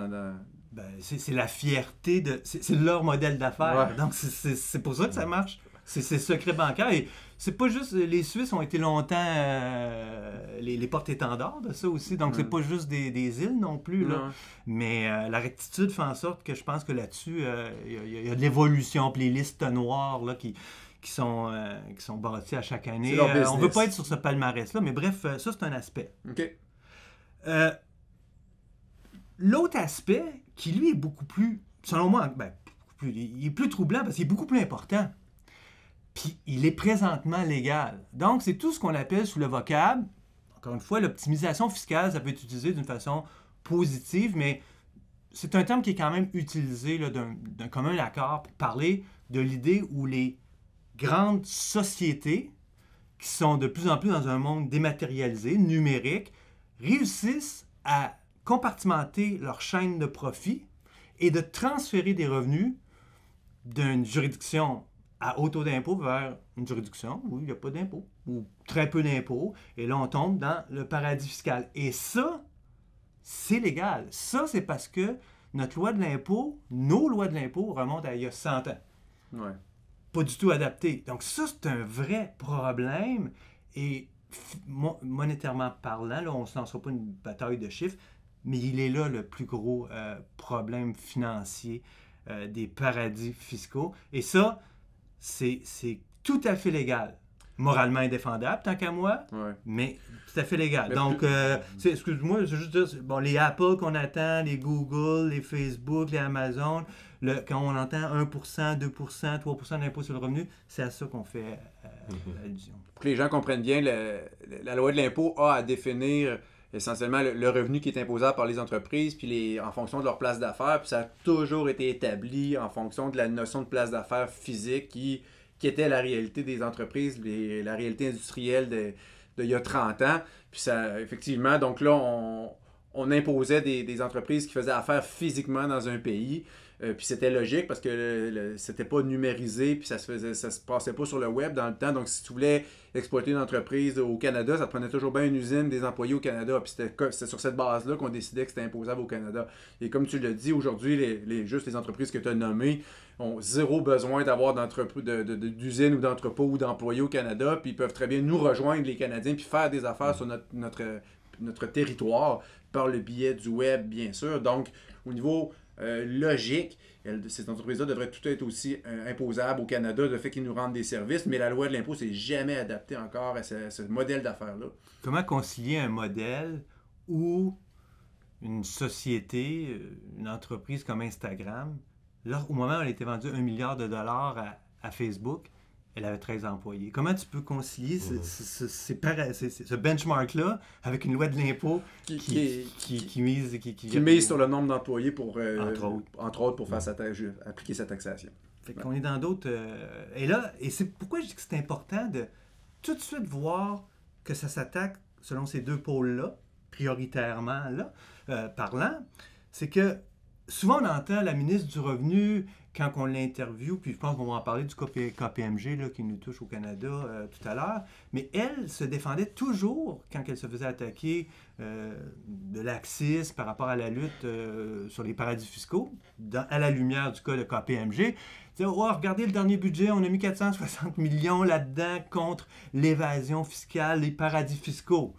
ben, c'est la fierté de. C'est leur modèle d'affaires. Donc, c'est pour ça que ça marche. C'est ses secret bancaire Et c'est pas juste. Les Suisses ont été longtemps euh, les, les porte-étendards de ça aussi. Donc, c'est pas juste des, îles non plus. Là. Mais euh, la rectitude fait en sorte que je pense que là-dessus, il euh, y, a de l'évolution. Puis les listes noires qui, sont, qui sont bâties à chaque année. on veut pas être sur ce palmarès-là. Mais bref, ça, c'est un aspect. OK. L'autre aspect, qui lui est beaucoup plus, selon moi, ben, il est plus troublant parce qu'il est beaucoup plus important puis il est présentement légal. Donc, c'est tout ce qu'on appelle sous le vocable, encore une fois, l'optimisation fiscale, ça peut être utilisé d'une façon positive, mais c'est un terme qui est quand même utilisé d'un commun accord pour parler de l'idée où les grandes sociétés, qui sont de plus en plus dans un monde dématérialisé, numérique, réussissent à compartimenter leur chaîne de profit et de transférer des revenus d'une juridiction à haut taux d'impôt vers une juridiction où il n'y a pas d'impôt ou très peu d'impôts. Et là, on tombe dans le paradis fiscal. Et ça, c'est légal. Ça, c'est parce que notre loi de l'impôt, nos lois de l'impôt remontent à il y a 100 ans. Pas du tout adapté Donc ça, c'est un vrai problème. Et monétairement parlant, là, on ne se lancera pas une bataille de chiffres, mais il est là le plus gros euh, problème financier euh, des paradis fiscaux. Et ça, c'est tout à fait légal. Moralement indéfendable, tant qu'à moi, mais tout à fait légal. Donc, plus... Euh, excuse-moi, veux juste dire, bon, les Apple qu'on attend, les Google, les Facebook, les Amazon, le, quand on entend 1%, 2%, 3% d'impôt sur le revenu, c'est à ça qu'on fait euh, mhm. allusion. Pour que les gens comprennent bien, la loi de l'impôt a à définir essentiellement le, revenu qui est imposable par les entreprises, puis en fonction de leur place d'affaires. Puis ça a toujours été établi en fonction de la notion de place d'affaires physique qui, était la réalité des entreprises, la réalité industrielle de, y a 30 ans. effectivement, donc là, on, imposait des, des entreprises qui faisaient affaire physiquement dans un pays. Euh, puis c'était logique parce que c'était pas numérisé, puis ça se faisait, ça se passait pas sur le web dans le temps. Donc si tu voulais exploiter une entreprise au Canada, ça prenait toujours bien une usine, des employés au Canada. Puis c'était sur cette base-là qu'on décidait que c'était imposable au Canada. Et comme tu le dis, aujourd'hui, les, juste les entreprises que tu as nommées ont zéro besoin d'avoir d'usine de, de, ou d'entrepôt ou d'employés au Canada, puis ils peuvent très bien nous rejoindre, les Canadiens, puis faire des affaires sur notre, notre, notre territoire par le biais du web, bien sûr. Donc, au niveau euh, logique. Elle, ces entreprises-là devraient tout être aussi imposable euh, imposables au Canada, de fait qu'ils nous rendent des services, mais la loi de l'impôt s'est jamais adaptée encore à ce, modèle d'affaires-là. Comment concilier un modèle où une société, euh, une entreprise comme Instagram, au moment où elle était vendue un milliard de dollars à, à Facebook, elle avait 13 employés. Comment tu peux concilier mhm. ce, benchmark-là avec une loi de l'impôt qui, mise, qui, mise sur le nombre d'employés pour euh, entre, autres. pour faire sa appliquer sa taxation. Fait qu'on est dans d'autres. Euh, et là, et c'est pourquoi je dis que c'est important de tout de suite voir que ça s'attaque selon ces deux pôles-là, prioritairement là, euh, parlant, c'est que souvent on entend la ministre du Revenu quand on l'interview, puis je pense qu'on va en parler du KPMG là, qui nous touche au Canada euh, tout à l'heure, mais elle se défendait toujours quand elle se faisait attaquer euh, de l'axis par rapport à la lutte euh, sur les paradis fiscaux, à la lumière du cas de KPMG. on oh, regardez le dernier budget, on a mis 460 millions là-dedans contre l'évasion fiscale, les paradis fiscaux.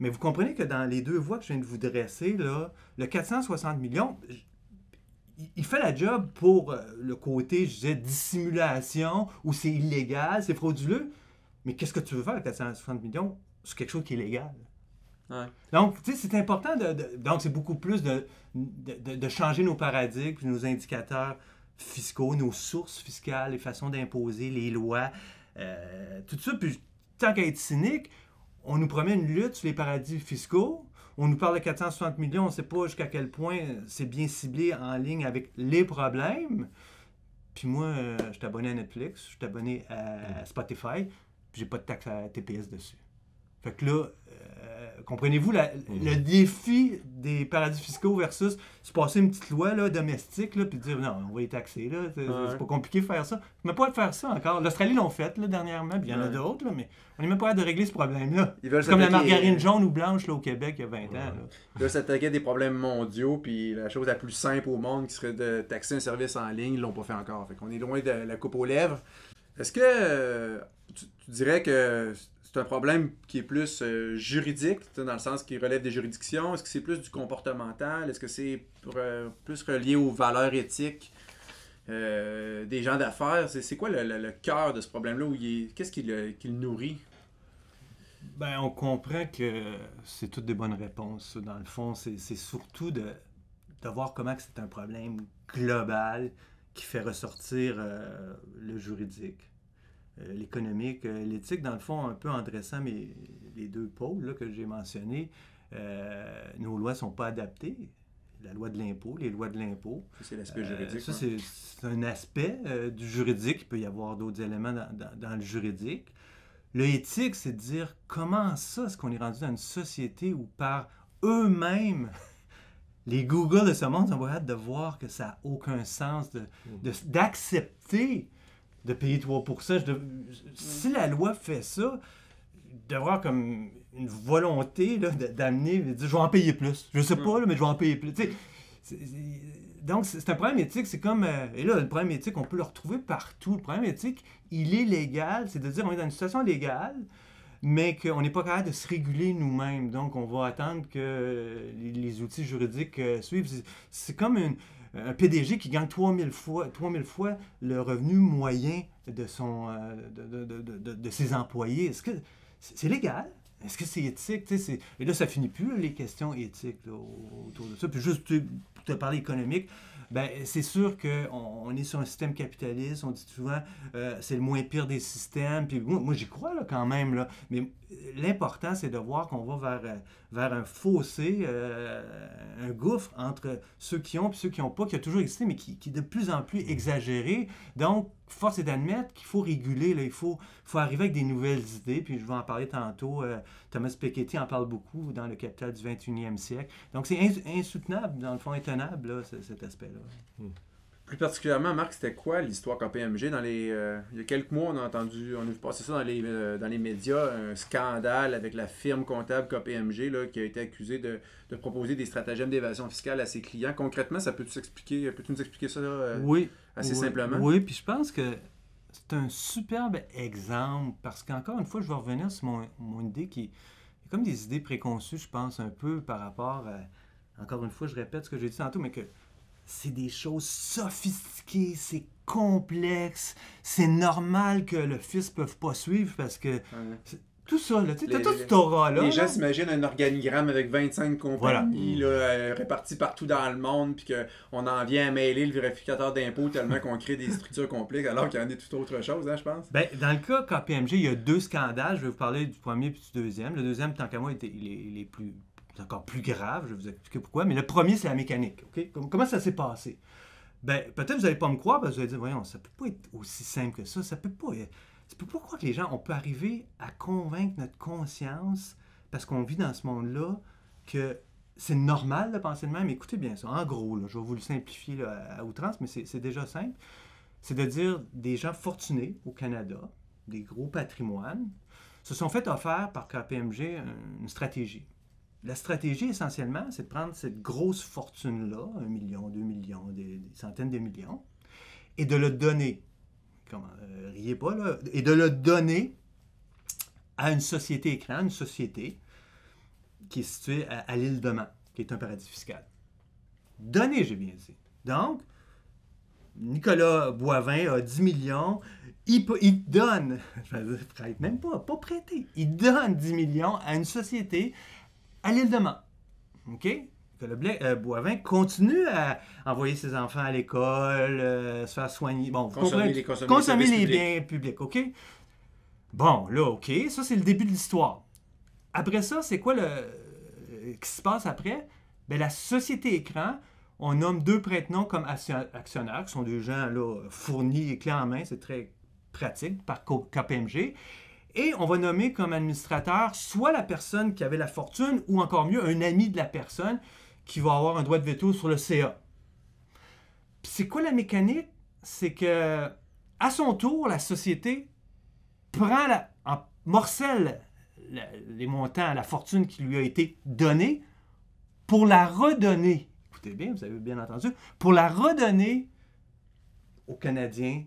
Mais vous comprenez que dans les deux voies que je viens de vous dresser, là, le 460 millions, il fait la job pour euh, le côté, je disais, dissimulation, où c'est illégal, c'est frauduleux. Mais qu'est-ce que tu veux faire avec 460 millions C'est quelque chose qui est légal. Donc, tu sais, c'est important de, Donc, c'est beaucoup plus de, changer nos paradigmes, nos indicateurs fiscaux, nos sources fiscales, les façons d'imposer, les lois, euh, tout ça. Puis, tant qu'à être cynique, on nous promet une lutte sur les paradis fiscaux, on nous parle de 460 millions, on ne sait pas jusqu'à quel point c'est bien ciblé en ligne avec les problèmes. Puis moi, euh, je suis abonné à Netflix, je suis abonné à Spotify, puis j'ai pas de taxe à TPS dessus. Fait que là, euh, euh, comprenez-vous mhm. le défi des paradis fiscaux versus se passer une petite loi là, domestique, là, puis dire non, on va y taxer, là, c'est, pas compliqué de faire ça. On Mais pas de faire ça encore. L'Australie l'ont fait dernièrement, puis il y en a d'autres, mais on n'est même pas à de régler ce problème-là. comme la margarine jaune ou blanche là, au Québec il y a 20 ans. Là. Ils veulent s'attaquer à des problèmes mondiaux, puis la chose la plus simple au monde qui serait de taxer un service en ligne, ils l'ont pas fait encore. Fait qu'on est loin de la coupe aux lèvres. Est-ce que euh, tu dirais que c'est un problème qui est plus euh, juridique, dans le sens qu'il relève des juridictions. Est-ce que c'est plus du comportemental? Est-ce que c'est euh, plus relié aux valeurs éthiques euh, des gens d'affaires? C'est, quoi le, cœur de ce problème-là? qu'est-ce qui le, nourrit? Ben, on comprend que c'est toutes des bonnes réponses. Dans le fond, c'est, surtout de, de, voir comment c'est un problème global qui fait ressortir le juridique. Euh, l'économique, euh, l'éthique, dans le fond, un peu en dressant les deux pôles là, que j'ai mentionnés, euh, nos lois ne sont pas adaptées la loi de l'impôt, les lois de l'impôt. c'est l'aspect juridique. Hein. c'est un aspect du juridique. Il peut y avoir d'autres éléments dans, le juridique. L'éthique, éthique, c'est de dire comment ça, est-ce qu'on est rendu dans une société où par eux-mêmes, les Google de ce monde ont hâte de voir que ça n'a aucun sens mm. d'accepter de, d'accepter de payer 3 Si la loi fait ça, d'avoir comme une volonté d'amener, de dire je vais en payer plus. Je sais mm. pas, mais je vais en payer plus. donc, c'est un problème éthique, c'est comme. Euh, et là, le problème éthique, on peut le retrouver partout. Le problème éthique, il est légal, c'est de dire on est dans une situation légale, mais qu'on n'est pas capable de se réguler nous-mêmes. Donc, on va attendre que les, outils juridiques euh, suivent. C'est comme une un euh, PDG qui gagne 3000 fois, 3000 fois le revenu moyen de, son, euh, de, ses employés. Est-ce que c'est légal? Est-ce que c'est éthique? Et là, ça finit plus, les questions éthiques autour de ça. Puis juste pour te parler économique, ben, c'est sûr qu'on on est sur un système capitaliste. On dit souvent, euh, c'est le moins pire des systèmes. Puis moi, j'y crois là, quand même. Là. Mais l'important, c'est de voir qu'on va vers, euh, vers un fossé, euh, un gouffre entre ceux qui ont et ceux qui n'ont pas, qui a toujours existé, mais qui, qui, est de plus en plus exagéré. Donc, force est d'admettre qu'il faut réguler, là, il faut, faut arriver avec des nouvelles idées, puis je vais en parler tantôt. Euh, Thomas Piketty en parle beaucoup dans le capital du 21e siècle. Donc, c'est insoutenable, dans le fond, intenable, cet aspect-là. Hmm. Plus particulièrement, Marc, c'était quoi l'histoire KPMG? Dans les, euh, il y a quelques mois, on a entendu, on a vu passer ça dans les, euh, dans les médias, un scandale avec la firme comptable KPMG là, qui a été accusée de, proposer des stratagèmes d'évasion fiscale à ses clients. Concrètement, ça peut-tu peux-tu nous expliquer ça euh, assez simplement? Oui, puis je pense que c'est un superbe exemple parce qu'encore une fois, je vais revenir sur mon, mon idée qui est comme des idées préconçues, je pense, un peu par rapport à, encore une fois, je répète ce que j'ai dit tantôt, mais que c'est des choses sophistiquées, c'est complexe. C'est normal que le fils ne peut pas suivre parce que. Tout ça, là. Tu as tout ce là Les gens s'imaginent un organigramme avec 25 compagnies là, euh, réparties partout dans le monde, puis qu'on en vient à mêler le vérificateur d'impôts tellement qu'on crée des structures complexes, alors qu'il y en a tout autre chose, hein, je pense. Ben, dans le cas KPMG, il y a deux scandales. Je vais vous parler du premier puis du deuxième. Le deuxième, tant qu'à moi, il est, il plus, c'est encore plus grave, je vais vous expliquer pourquoi. Mais le premier, c'est la mécanique. Comment ça s'est passé? Ben, peut-être que vous n'allez pas me croire, vous allez dire, voyons, ça peut pas être aussi simple que ça. Ça peut pas euh, Pourquoi croire que les gens, on peut arriver à convaincre notre conscience, parce qu'on vit dans ce monde-là, que c'est normal de penser de même. Écoutez bien ça. En gros, je vais vous le simplifier à outrance, mais c'est déjà simple. C'est de dire des gens fortunés au Canada, des gros patrimoines, se sont fait offrir par KPMG une stratégie la stratégie, essentiellement, c'est de prendre cette grosse fortune-là, un million, deux millions, des, centaines de millions, et de le donner. Comment, euh, riez pas, là. Et de le donner à une société écran, une société qui est située à, l'île de Man, qui est un paradis fiscal. Donner, j'ai bien dit. Donc, Nicolas Boivin a 10 millions, il, donne, je vais dire même pas, pas prêter, il donne 10 millions à une société à l'île de OK? Que le bois Boivin continue à envoyer ses enfants à l'école, euh, se faire soigner. Bon, consommer les, biens publics, OK? Bon, là, OK, ça c'est le début de l'histoire. Après ça, c'est quoi le. Euh, qui se passe après? Bien, la société écran, on nomme deux prête-noms comme actionnaires, qui sont des gens fournis et clés en main, c'est très pratique par KPMG. Et on va nommer comme administrateur soit la personne qui avait la fortune ou encore mieux un ami de la personne qui va avoir un droit de veto sur le CA. C'est quoi la mécanique? C'est que à son tour, la société prend en morcelle les montants, la fortune qui lui a été donnée pour la redonner. Écoutez bien, vous avez bien entendu, pour la redonner au Canadien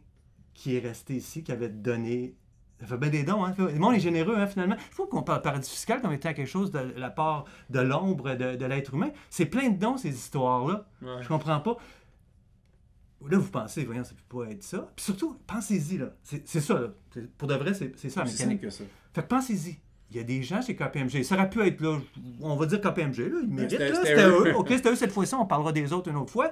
qui est resté ici, qui avait donné ça fait bien des dons. Hein? Le monde est généreux, hein, finalement. Je trouve qu'on parle de paradis fiscal comme étant quelque chose de la part de l'ombre de, l'être humain. C'est plein de dons, ces histoires-là. Je comprends pas. Là, vous pensez, voyons, ça peut pas être ça. Puis surtout, pensez-y, là. C'est ça, là. Pour de vrai, c'est ça la que ça. Fait pensez-y. Il y a des gens chez KPMG. Ça aurait pu être, là, on va dire KPMG, là. Ils méritent, C'était eux. OK, c'était eux cette fois-ci. On parlera des autres une autre fois.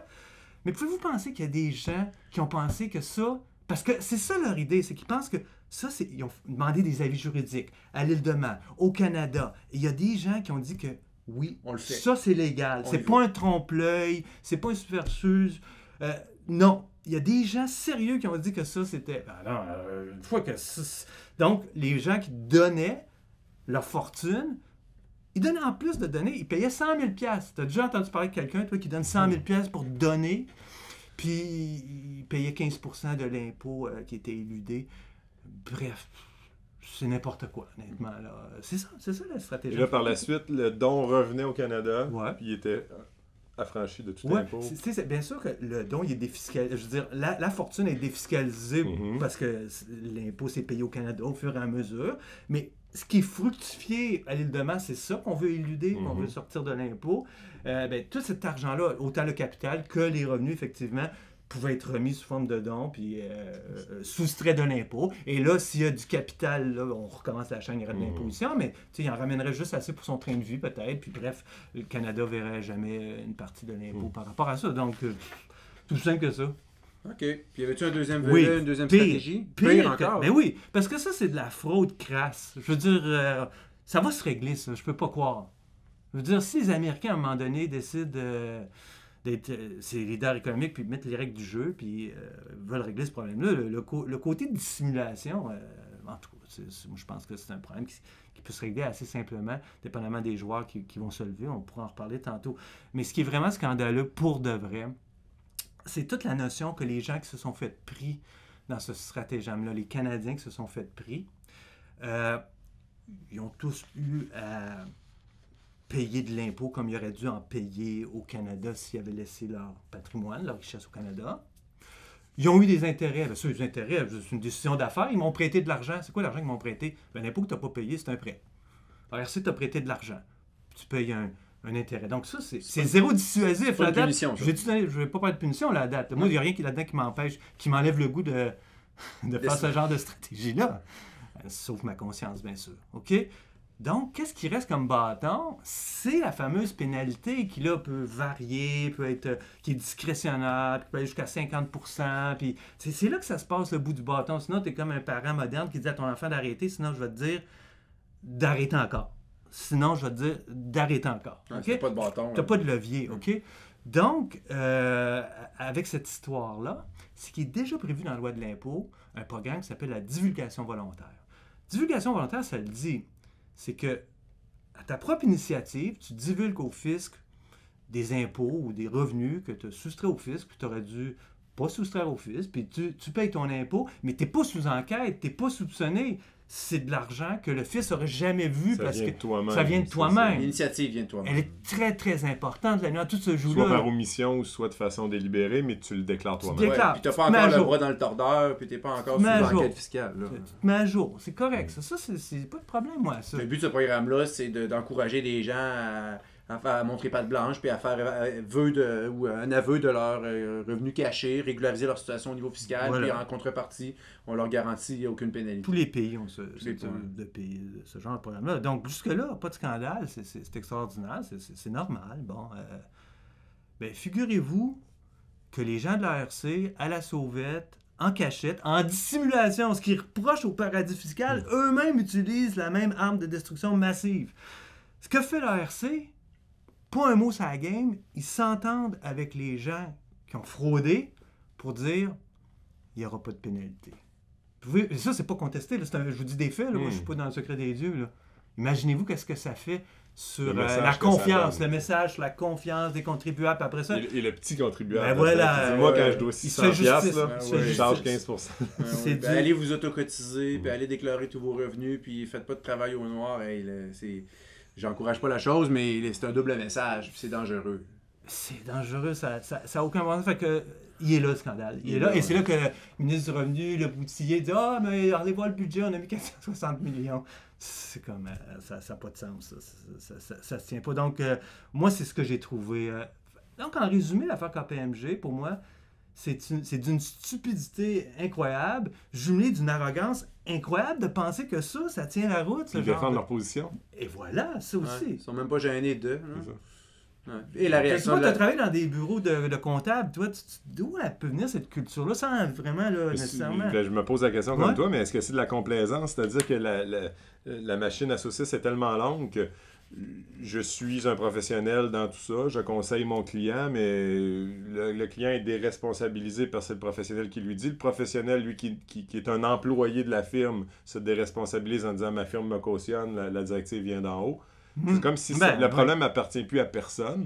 Mais pouvez-vous penser qu'il y a des gens qui ont pensé que ça, parce que c'est ça leur idée, c'est qu'ils pensent que ça, c'est. Ils ont demandé des avis juridiques à l'île de Man, au Canada. Il y a des gens qui ont dit que oui, on le fait. ça c'est légal. C'est pas, un trompe-l'œil, c'est pas une supercheuse. non, il y a des gens sérieux qui ont dit que ça, c'était. Alors, ben euh, une fois que. Donc, les gens qui donnaient leur fortune, ils donnaient en plus de donner, ils payaient 100 000 Tu as déjà entendu parler de quelqu'un, toi, qui donne 100 000 pour donner puis, il payait 15 de l'impôt euh, qui était éludé. Bref, c'est n'importe quoi, honnêtement. C'est ça, c'est ça la stratégie. Et là, par la suite, le don revenait au Canada, puis il était affranchi de tout l'impôt. impôt. bien sûr que le don, il est défiscalisé. Je veux dire, la, fortune est défiscalisée mm-hmm. parce que l'impôt s'est payé au Canada au fur et à mesure, mais ce qui est fructifié à l'île de Man, c'est ça qu'on veut éluder, qu'on veut mhm. sortir de l'impôt. Euh, ben, tout cet argent-là, autant le capital que les revenus, effectivement, pouvaient être remis sous forme de dons, puis soustrait euh, euh, soustraits de l'impôt. Et là, s'il y a du capital, on recommence la chaîne de mhm. l'imposition, mais il en ramènerait juste assez pour son train de vie, peut-être. Puis bref, le Canada verrait jamais une partie de l'impôt mhm. par rapport à ça. Donc, tout simple que ça. OK. Puis y avait-tu un deuxième oui, une deuxième stratégie? Pire, encore. Mais ben oui, parce que ça, c'est de la fraude crasse. Je veux dire, euh, ça va se régler, ça. Je peux pas croire. Je veux dire, si les Américains, à un moment donné, décident euh, d'être euh, ces leaders économiques, puis de mettre les règles du jeu, puis veulent régler ce problème-là, le, côté de dissimulation, en tout cas, je pense que c'est un problème qui, peut se régler assez simplement, dépendamment des joueurs qui, qui, vont se lever. On pourra en reparler tantôt. Mais ce qui est vraiment scandaleux pour de vrai, c'est toute la notion que les gens qui se sont fait pris dans ce stratagème-là, les Canadiens qui se sont fait pris, euh, ils ont tous eu à payer de l'impôt comme ils auraient dû en payer au Canada s'ils avaient laissé leur patrimoine, leur richesse au Canada. Ils ont eu des intérêts. Bien, des intérêts, c'est une décision d'affaires. Ils m'ont prêté de l'argent. C'est quoi l'argent qu'ils m'ont prêté? Ben, l'impôt que tu n'as pas payé, c'est un prêt. Alors, si tu as prêté de l'argent, tu payes un, un intérêt. Donc ça, c'est zéro dissuasif. Pas punition, je vais pas parler de punition la date. Moi, il n'y a rien là-dedans qui m'empêche, qui m'enlève le goût de, faire ce genre de stratégie-là. Euh, sauf ma conscience, bien sûr. OK? Donc, qu'est-ce qui reste comme bâton? C'est la fameuse pénalité qui, là, peut varier, peut être, euh, qui est discrétionnaire, qui peut aller jusqu'à 50 Puis, c'est là que ça se passe, le bout du bâton. Sinon, tu es comme un parent moderne qui dit à ton enfant d'arrêter, sinon je vais te dire d'arrêter encore sinon je vais te dire d'arrêter encore. Tu n'as pas de bâton. Tu n'as pas de levier, OK? Mm. Donc, euh, avec cette histoire-là, ce qui est déjà prévu dans la loi de l'impôt, un programme qui s'appelle la divulgation volontaire. Divulgation volontaire, ça le dit, c'est que à ta propre initiative, tu divulgues au fisc des impôts ou des revenus que tu as soustrait au fisc, que tu aurais dû pas soustraire au fisc, puis tu, tu payes ton impôt, mais tu n'es pas sous enquête, tu n'es pas soupçonné c'est de l'argent que le fils aurait jamais vu parce que ça vient de toi-même. L'initiative vient de toi-même. Elle est très, très importante, là, dans tout ce jeu-là. Soit par omission ou soit de façon délibérée, mais tu le déclares toi-même. Tu déclares. puis tu pas encore le bras dans le tordeur, puis tu n'es pas encore sous l'enquête fiscale. Là. Tu te à jour. C'est correct. Ça, c'est pas de problème, moi. Ça. Le but de ce programme-là, c'est d'encourager des les gens à à, faire, montrer de blanche, puis à faire euh, de, ou euh, un aveu de leurs euh, revenus cachés, régulariser leur situation au niveau fiscal, puis en contrepartie, on leur garantit aucune pénalité. Tous les pays ont ce, genre de programme-là. Donc jusque-là, pas de scandale, c'est extraordinaire, c'est normal. Bon, ben, figurez-vous que les gens de l'ARC, à la sauvette, en cachette, en dissimulation, ce qui reproche au paradis fiscal, mm. eux-mêmes utilisent la même arme de destruction massive. Ce que fait l'ARC, pas un mot sur la game, ils s'entendent avec les gens qui ont fraudé pour dire il n'y aura pas de pénalité. ça, c'est pas contesté. je vous dis des faits. Moi, je suis hmm. pas dans le secret des dieux. Imaginez-vous qu'est-ce que ça fait sur euh, la confiance, le message sur la confiance des contribuables après ça. Et, le petit contribuable. Ben c'est voilà, moi, quand je dois 600 euh, piastres, 15 ben, Allez vous autocotiser, puis allez déclarer tous vos revenus, puis faites pas de travail au noir. c'est j'encourage pas la chose, mais c'est un double message, c'est dangereux. C'est dangereux, ça n'a aucun bon Fait que, il est là, le scandale. Il, est là. et c'est là que le ministre du Revenu, le boutillier, dit Ah, mais regardez voir le budget, on a mis 460 millions. C'est comme, euh, ça n'a pas de sens, ça ne se tient pas. Donc, euh, moi, c'est ce que j'ai trouvé. Euh, donc, en résumé, l'affaire KPMG, pour moi, c'est d'une stupidité incroyable, jumelée d'une arrogance incroyable de penser que ça, ça tient la route. Ils défendent leur position. Et voilà, ça aussi. ils sont même pas gênés d'eux. Hein. Ouais. Et la réaction. Tu as travaillé dans des bureaux de, comptables, toi, d'où elle peut venir cette culture-là sans vraiment là, nécessairement. Ben, je, me pose la question comme toi, mais est-ce que c'est de la complaisance C'est-à-dire que la, la, machine à saucisses est tellement longue que je suis un professionnel dans tout ça, je conseille mon client, mais le, client est déresponsabilisé par c'est le professionnel qui lui dit. Le professionnel, lui, qui, est un employé de la firme, se déresponsabilise en disant ma firme me cautionne, la, directive vient d'en haut. Mmh. C'est comme si ben, le problème n'appartient plus à personne,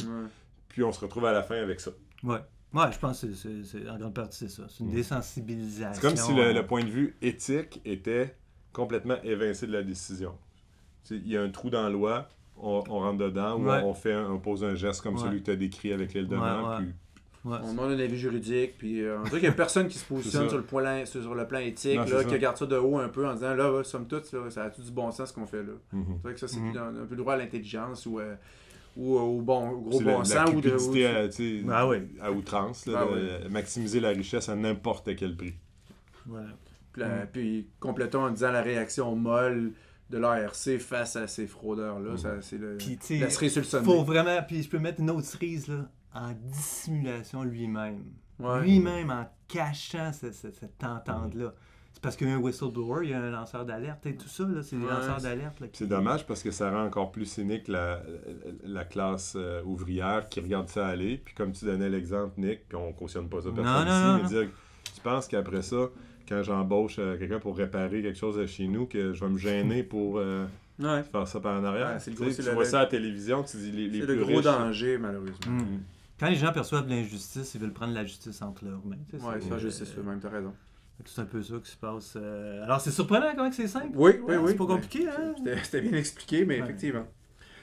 puis on se retrouve à la fin avec ça. Ouais. je pense que c'est en grande partie c'est ça. C'est une mmh. désensibilisation. C'est comme si le, le euh. point de vue éthique était complètement évincé de la décision. Il y a un trou dans la loi, on, rentre dedans ou on, fait on pose un geste comme celui que tu as décrit avec l'aile de main. On demande un avis juridique, puis euh, on dirait qu'il n'y a personne qui se positionne sur le, sur le plan éthique, là, qui regarde ça de haut un peu en disant là, somme toute, ça a tout du bon sens ce qu'on fait là. C'est mhm. vrai que ça, c'est mhm. un, peu droit à l'intelligence ou euh, euh, au bon gros bon sens ou de À, ah à outrance ah maximiser la richesse à n'importe quel prix voilà. puis, mm. puis, complétons en disant la réaction molle de l'ARC face à ces fraudeurs-là. Mhm. C'est la cerise sur le sommet. vraiment, puis je peux mettre une autre cerise en dissimulation lui-même. Lui-même en cachant cette mhm. entente-là. C'est parce qu'il y a un whistleblower, il y a un lanceur d'alerte. Et tout ça, c'est des lanceurs d'alerte. C'est dommage parce que ça rend encore plus cynique la, classe euh, ouvrière qui regarde ça aller. Puis comme tu donnais l'exemple, Nick, puis on cautionne pas ça personne ici, mais tu penses qu'après ça, quand j'embauche euh, quelqu'un pour réparer quelque chose de chez nous, que je vais me gêner pour euh, faire ça par en arrière. le gros, tu vois ça à la télévision, tu dis les, les C'est le gros danger, malheureusement. Mm. Quand les gens perçoivent l'injustice, ils veulent prendre la justice entre leurs mains. Oui, c'est la justice eux-mêmes, t'as raison. C'est un peu ça qui se passe. Euh. Alors, c'est surprenant quand même que c'est simple. Oui, oui, oui. C'est pas compliqué, hein? C'était bien expliqué, mais effectivement.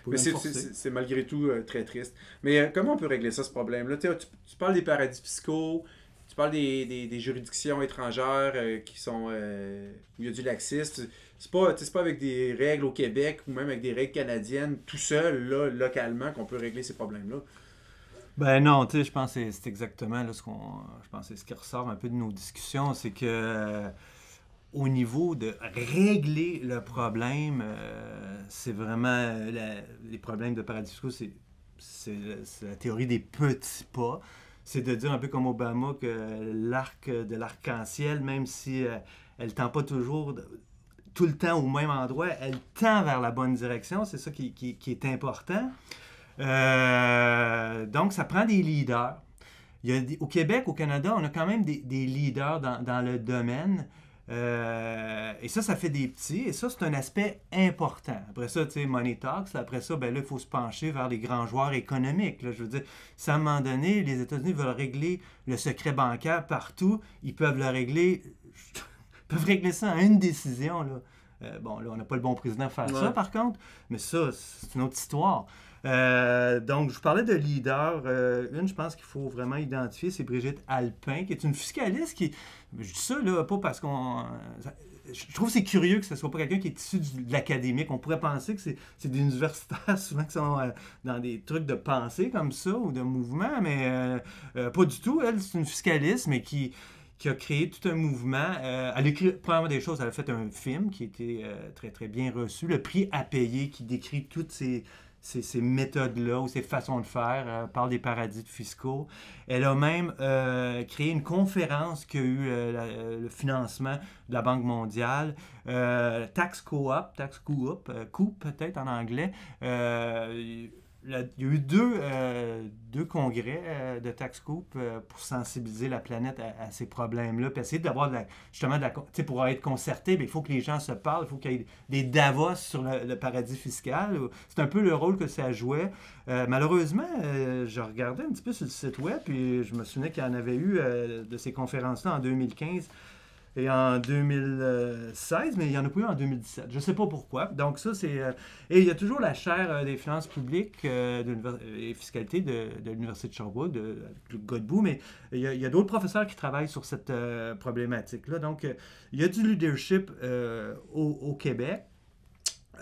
Mais c'est malgré tout très triste. Mais comment on peut régler ça, ce problème-là? Tu, parles des paradis fiscaux, tu parles des, juridictions étrangères euh, qui sont euh, il y a du laxisme. C'est pas, pas avec des règles au Québec ou même avec des règles canadiennes tout seul, là, localement, qu'on peut régler ces problèmes-là. Ben non, tu sais, je pense que c'est exactement là, ce qu'on. Je pense ce qui ressort un peu de nos discussions, c'est que euh, au niveau de régler le problème, c'est vraiment les problèmes de paradis fiscaux, c'est la théorie des petits pas c'est de dire un peu comme Obama que l'arc euh, de l'arc-en-ciel, même si elle euh, elle tend pas toujours tout le temps au même endroit, elle tend vers la bonne direction. C'est ça qui, est important. Euh, donc, ça prend des leaders. au Québec, au Canada, on a quand même des, leaders dans, le domaine. Euh, et ça, ça fait des petits, et ça, c'est un aspect important. Après ça, tu sais, Money Talks, après ça, ben là, il faut se pencher vers les grands joueurs économiques. je veux dire, ça, à un moment donné, les États-Unis veulent régler le secret bancaire partout. Ils peuvent le régler, ils peuvent régler ça en une décision. Là. Euh, bon, là, on n'a pas le bon président à faire ça, par contre, mais ça, c'est une autre histoire. Euh, donc, je vous parlais de leader. Euh, une, je pense qu'il faut vraiment identifier, c'est Brigitte Alpin, qui est une fiscaliste qui. Je dis ça, là, pas parce qu'on. Je trouve c'est curieux que ce soit pas quelqu'un qui est issu de l'académique. On pourrait penser que c'est des universitaires souvent qui sont euh, dans des trucs de pensée comme ça ou de mouvement, mais pas du tout. Elle, c'est une fiscaliste, mais qui qui a créé tout un mouvement. elle écrit premièrement des choses. Elle a fait un film qui était très, très bien reçu. Le prix à payer qui décrit toutes ces, ces, méthodes-là ou ces façons de faire. Elle euh, parle des paradis fiscaux. Elle a même euh, créé une conférence qui a eu euh, le financement de la Banque mondiale, Tax Co-op, Tax Coop, Coop peut-être en anglais il y a eu deux, euh, congrès euh, de Tax euh, pour sensibiliser la planète à, ces problèmes-là, puis essayer d'avoir justement de la, pour être concerté, il faut que les gens se parlent, il faut qu'il y ait des Davos sur le, paradis fiscal. C'est un peu le rôle que ça jouait. malheureusement, je regardais un petit peu sur le site web, et je me souvenais qu'il y en avait eu de ces conférences-là en 2015 et en 2016, mais il n'y en a pas eu en 2017. Je ne sais pas pourquoi. Donc ça, c'est... Euh, et il y a toujours la chaire euh, des finances publiques euh, et fiscalité de, de l'Université de Sherbrooke, de, Godbout, mais il y a, d'autres professeurs qui travaillent sur cette problématique-là. Donc, il y a du leadership au, au, Québec,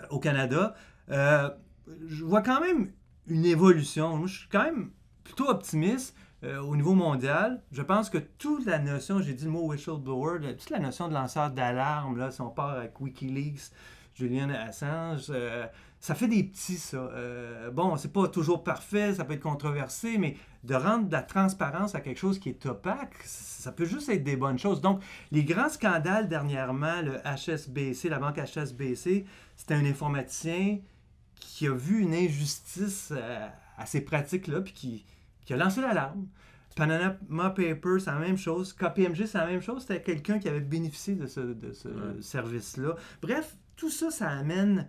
au Canada. je vois quand même une évolution. Moi, je suis quand même plutôt optimiste euh, au niveau mondial, je pense que toute la notion, j'ai dit le mot whistleblower, toute la notion de lanceur d'alarme, là, si on part avec Wikileaks, Julian Assange, euh, ça fait des petits, ça. Euh, bon, c'est pas toujours parfait, ça peut être controversé, mais de rendre de la transparence à quelque chose qui est opaque, ça peut juste être des bonnes choses. Donc, les grands scandales dernièrement, le HSBC, la banque HSBC, c'était un informaticien qui a vu une injustice à, à ces pratiques-là, puis qui, qui a lancé l'alarme. Panama Papers, c'est la même chose. KPMG, c'est la même chose. C'était quelqu'un qui avait bénéficié de ce, service-là. Bref, tout ça, ça amène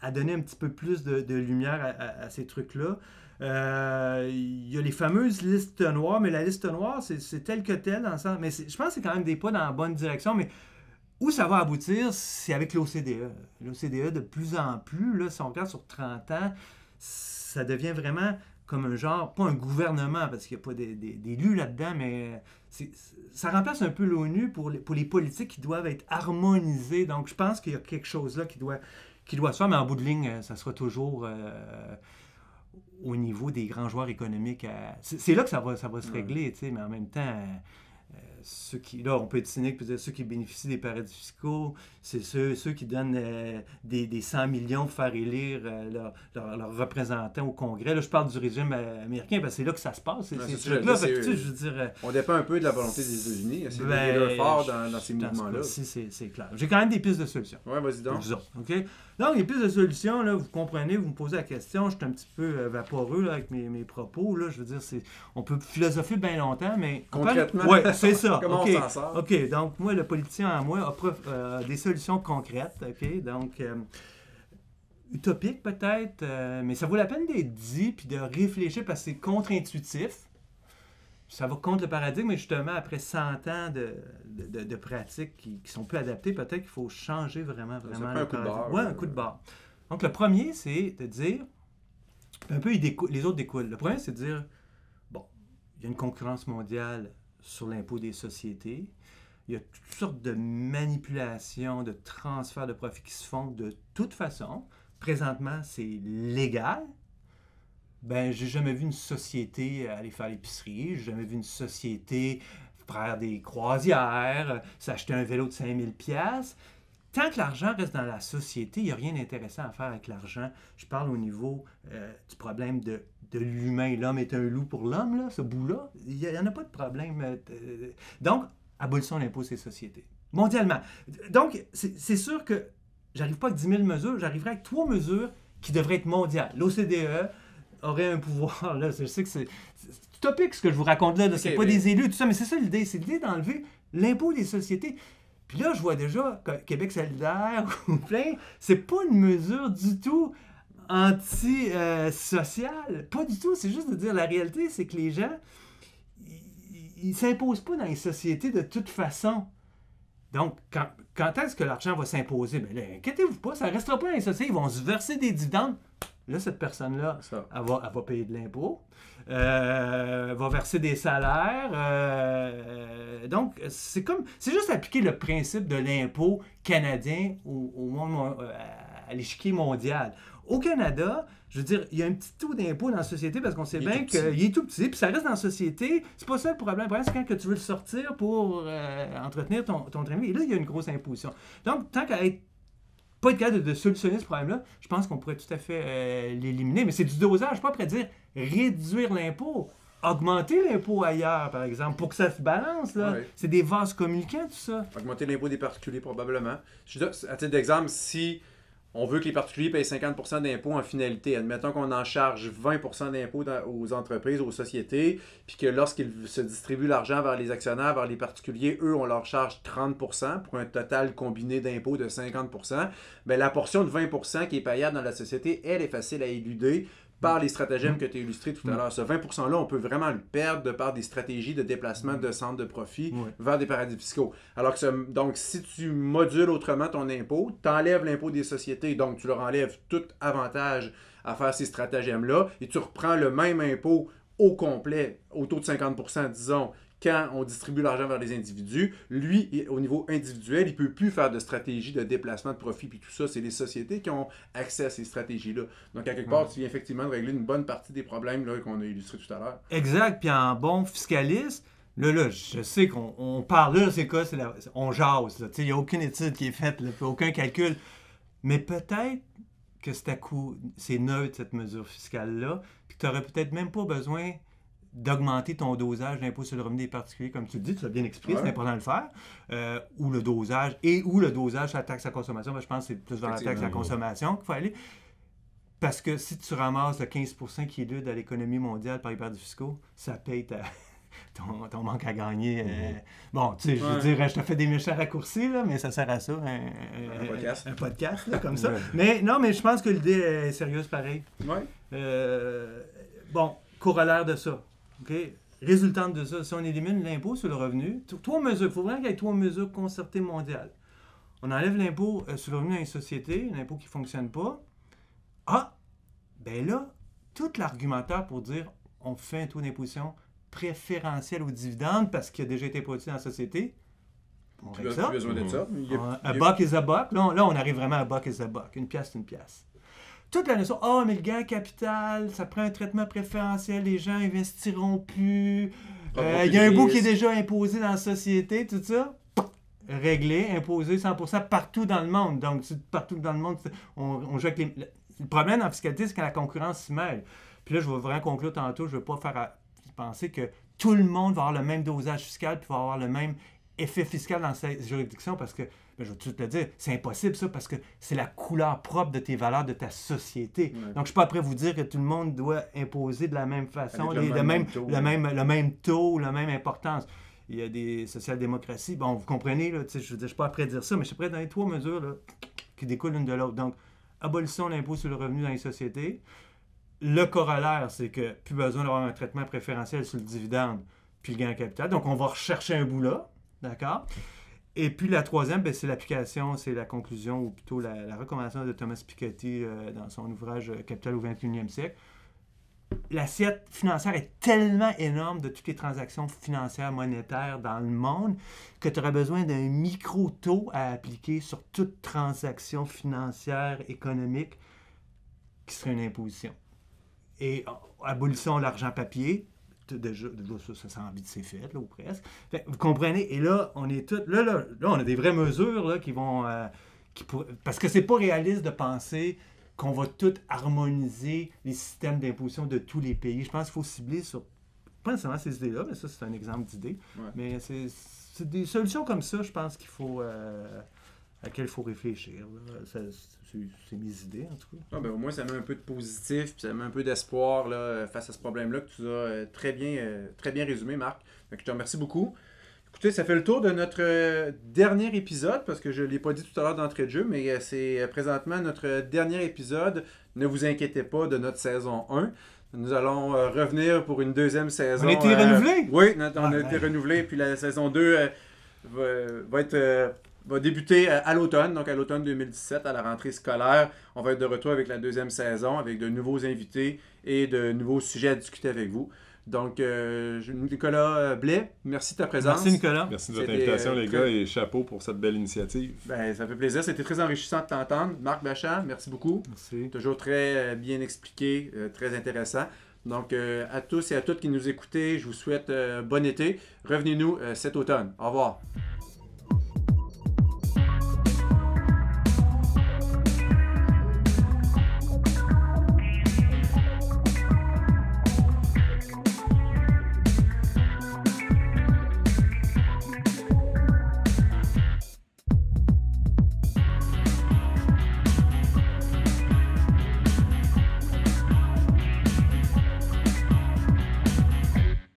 à donner un petit peu plus de, lumière à, ces trucs-là. Il euh, y a les fameuses listes noires, mais la liste noire, c'est tel que tel dans le sens. Mais je pense que c'est quand même des pas dans la bonne direction, mais où ça va aboutir, c'est avec l'OCDE. L'OCDE, de plus en plus, là, si on regarde sur 30 ans, ça devient vraiment comme un genre, pas un gouvernement, parce qu'il n'y a pas d'élus là-dedans, mais euh, ça remplace un peu l'ONU pour, les, pour les politiques qui doivent être harmonisées. Donc, je pense qu'il y a quelque chose là qui doit, qui doit se faire, mais en bout de ligne, euh, ça sera toujours euh, au niveau des grands joueurs économiques. C'est là que ça va, ça va se régler, mais en même temps, ceux qui, là, on peut être cynique, ceux qui bénéficient des paradis fiscaux, c'est ceux, qui donnent euh, des, des, 100 millions pour faire élire euh, leurs leur, représentants au Congrès. Là, je parle du régime euh, américain, parce que c'est là que ça se passe. là dire, on dépend un peu de la volonté des États-Unis. C'est ben, fort dans, ces mouvements-là. C'est clair. J'ai quand même des pistes de solutions. Oui, vas-y donc. Donc, les pistes de solutions, là, vous comprenez, vous me posez la question, je suis un petit peu vaporeux avec mes, propos. Là, je veux dire, c'est on peut philosopher bien longtemps, mais... Oui, c'est ça. OK, donc moi, le politicien à moi a euh, des solutions concrètes, OK? Donc, euh, utopique peut-être, euh, mais ça vaut la peine d'être dit puis de réfléchir parce que c'est contre-intuitif. Ça va contre le paradigme, mais justement, après 100 ans de, de, pratiques qui, sont plus adaptées, peut-être qu'il faut changer vraiment, vraiment. un coup de barre. un coup de barre. Donc, le premier, c'est de dire, un peu, les autres découlent. Le premier, c'est de dire, bon, il y a une concurrence mondiale sur l'impôt des sociétés. Il y a toutes sortes de manipulations, de transferts de profits qui se font de toute façon. Présentement, c'est légal. Ben, j'ai jamais vu une société aller faire l'épicerie, j'ai jamais vu une société faire des croisières, s'acheter un vélo de 5000 pièces. Tant que l'argent reste dans la société, il n'y a rien d'intéressant à faire avec l'argent. Je parle au niveau euh, du problème de de l'humain. L'homme est un loup pour l'homme, là, ce bout-là. Il n'y en a pas de problème. Euh, euh, donc, de l'impôt ces sociétés. Mondialement. Donc, c'est sûr que j'arrive pas avec 10 000 mesures, j'arriverai à trois mesures qui devraient être mondiales. L'OCDE aurait un pouvoir, là, je sais que c'est utopique ce que je vous raconte là, c'est pas des élus, tout ça, mais c'est ça l'idée, c'est l'idée d'enlever l'impôt des sociétés. Puis là, je vois déjà que Québec solidaire ou plein, c'est pas une mesure du tout anti-social. pas du tout, c'est juste de dire la réalité, c'est que les gens, ils ne s'imposent pas dans les sociétés de toute façon. Donc, quand, est-ce que l'argent va s'imposer? Ben là, inquiétez-vous pas, ça ne restera pas dans les sociétés. Ils vont se verser des dividendes. Là, cette personne-là, elle va, payer de l'impôt, euh, va verser des salaires. Euh, donc, c'est comme, c'est juste appliquer le principe de l'impôt canadien euh, à l'échiquier mondial. Au Canada, je veux dire, il y a un petit taux d'impôt dans la société parce qu'on sait bien qu'il est tout petit, puis ça reste dans la société. C'est pas ça le problème. Le problème, c'est quand tu veux le sortir pour euh, entretenir ton, ton train de vie. Et là, il y a une grosse imposition. Donc, tant qu'à être pas être cas de, solutionner ce problème-là, je pense qu'on pourrait tout à fait euh, l'éliminer. Mais c'est du dosage. Je pas prêt à dire réduire l'impôt augmenter l'impôt ailleurs, par exemple, pour que ça se balance. là. C'est des vases communicants, tout ça. Augmenter l'impôt des particuliers, probablement. Je, à titre d'exemple, si on veut que les particuliers payent 50 d'impôts en finalité. Admettons qu'on en charge 20 d'impôts aux entreprises, aux sociétés, puis que lorsqu'ils se distribuent l'argent vers les actionnaires, vers les particuliers, eux, on leur charge 30 pour un total combiné d'impôts de 50 Mais ben, la portion de 20 qui est payable dans la société, elle est facile à éluder par les stratagèmes mm. que tu as illustrés tout à mm. l'heure. Ce 20%-là, on peut vraiment le perdre de par des stratégies de déplacement de centres de profit vers des paradis fiscaux. Alors que donc, si tu modules autrement ton impôt, tu enlèves l'impôt des sociétés, donc tu leur enlèves tout avantage à faire ces stratagèmes-là et tu reprends le même impôt au complet, au taux de 50 disons, quand on distribue l'argent vers les individus, lui, au niveau individuel, il peut plus faire de stratégie de déplacement de profit, puis tout ça, c'est les sociétés qui ont accès à ces stratégies-là. Donc, à quelque part, tu viens effectivement de régler une bonne partie des problèmes qu'on a illustrés tout à l'heure. Exact, puis en bon fiscaliste, Là, je sais qu'on parle, là, c'est quoi, on jase, il n'y a aucune étude qui est faite, aucun calcul. Mais peut-être que c'est à coup, c'est neutre cette mesure fiscale-là, puis tu n'aurais peut-être même pas besoin d'augmenter ton dosage d'impôt sur le revenu des particuliers, comme tu le dis, tu l'as bien expliqué, c'est important de le faire, euh, ou le dosage, et ou le dosage sur la taxe à consommation, je pense que c'est plus dans la taxe à consommation qu'il faut aller. Parce que si tu ramasses le 15 qui est dû de l'économie mondiale par les du fiscaux, ça paye ta, ton, manque à gagner. Euh, bon, tu sais, je veux dire, je te fais des méchants raccourcis, mais ça sert à ça, un, podcast, comme ça. Mais non, mais je pense que l'idée est sérieuse pareil. Oui. Euh, bon, corollaire de ça, Ok, Résultante de ça, si on élimine l'impôt sur le revenu, mesures, il faut vraiment qu'il y ait trois mesures concertées mondiales. On enlève l'impôt euh, sur le revenu à une société, impôt qui ne fonctionne pas. Ah, ben là, tout l'argumentaire pour dire on fait un taux d'imposition préférentiel aux dividendes parce qu'il a déjà été produit dans la société. On règle ça. Besoin ça. A, buck is a buck. Là on, arrive vraiment à buck is a buck. Une pièce, c'est une pièce toute la notion, oh, mais le gain capital, ça prend un traitement préférentiel, les gens investiront plus, euh, il y a un bout qui est déjà imposé dans la société, tout ça réglé, imposé 100% partout dans le monde. Donc, partout dans le monde, on, joue avec les... Le problème en fiscalité, c'est quand la concurrence s'y mêle. Puis là, je vais vraiment conclure tantôt, je ne veux pas faire à... penser que tout le monde va avoir le même dosage fiscal puis va avoir le même effet fiscal dans cette juridiction parce que, ben, je veux te le dire, c'est impossible ça parce que c'est la couleur propre de tes valeurs, de ta société. Donc, je ne suis pas prêt vous dire que tout le monde doit imposer de la même façon, le, même, taux, le, même, le même taux, la même importance. Il y a des social-démocraties, bon, vous comprenez, là, je ne suis pas prêt dire ça, mais je suis prêt dans les trois mesures là, qui découlent l'une de l'autre. Donc, abolition de l'impôt sur le revenu dans les sociétés. Le corollaire, c'est que plus besoin d'avoir un traitement préférentiel sur le dividende puis le gain en capital. Donc, on va rechercher un bout là, D'accord? Et puis la troisième, ben, c'est l'application, c'est la conclusion, ou plutôt la, recommandation de Thomas Piketty euh, dans son ouvrage euh, Capital au 21e siècle. L'assiette financière est tellement énorme de toutes les transactions financières monétaires dans le monde que tu auras besoin d'un micro-taux à appliquer sur toute transaction financière économique qui serait une imposition. Et oh, abolissons l'argent papier, déjà, ça, ça, vite fait, là, ou presque. vous comprenez? Et là, on est tous. Là, là, là, on a des vraies mesures là, qui vont. Euh, qui Parce que c'est pas réaliste de penser qu'on va tout harmoniser les systèmes d'imposition de tous les pays. Je pense qu'il faut cibler sur. Pas nécessairement ces idées-là, mais ça, c'est un exemple d'idée. Mais c'est des solutions comme ça, je pense qu'il faut. Euh, à laquelle il faut réfléchir c'est mes idées, en tout cas. Ah, ben, au moins, ça met un peu de positif, puis ça met un peu d'espoir face à ce problème-là que tu as euh, très, bien, euh, très bien résumé, Marc. je te remercie beaucoup. Écoutez, ça fait le tour de notre euh, dernier épisode, parce que je ne l'ai pas dit tout à l'heure d'entrée de jeu, mais c'est présentement notre dernier épisode. Ne vous inquiétez pas de notre saison 1. Nous allons revenir pour une deuxième saison. On a été renouvelé Oui, on a ah, été renouvelé, puis la saison 2 va, être va débuter à l'automne, donc à l'automne 2017, à la rentrée scolaire. On va être de retour avec la deuxième saison, avec de nouveaux invités et de nouveaux sujets à discuter avec vous. Donc, euh, Nicolas euh, Blais, merci de ta présence. Merci, Nicolas. Merci de votre invitation, les euh, gars, et chapeau pour cette belle initiative. Ben, ça fait plaisir. C'était très enrichissant de t'entendre. Marc bachar merci beaucoup. Merci. Toujours très bien expliqué, très intéressant. Donc, à tous et à toutes qui nous écoutez, je vous souhaite bon été. Revenez-nous cet automne. Au revoir.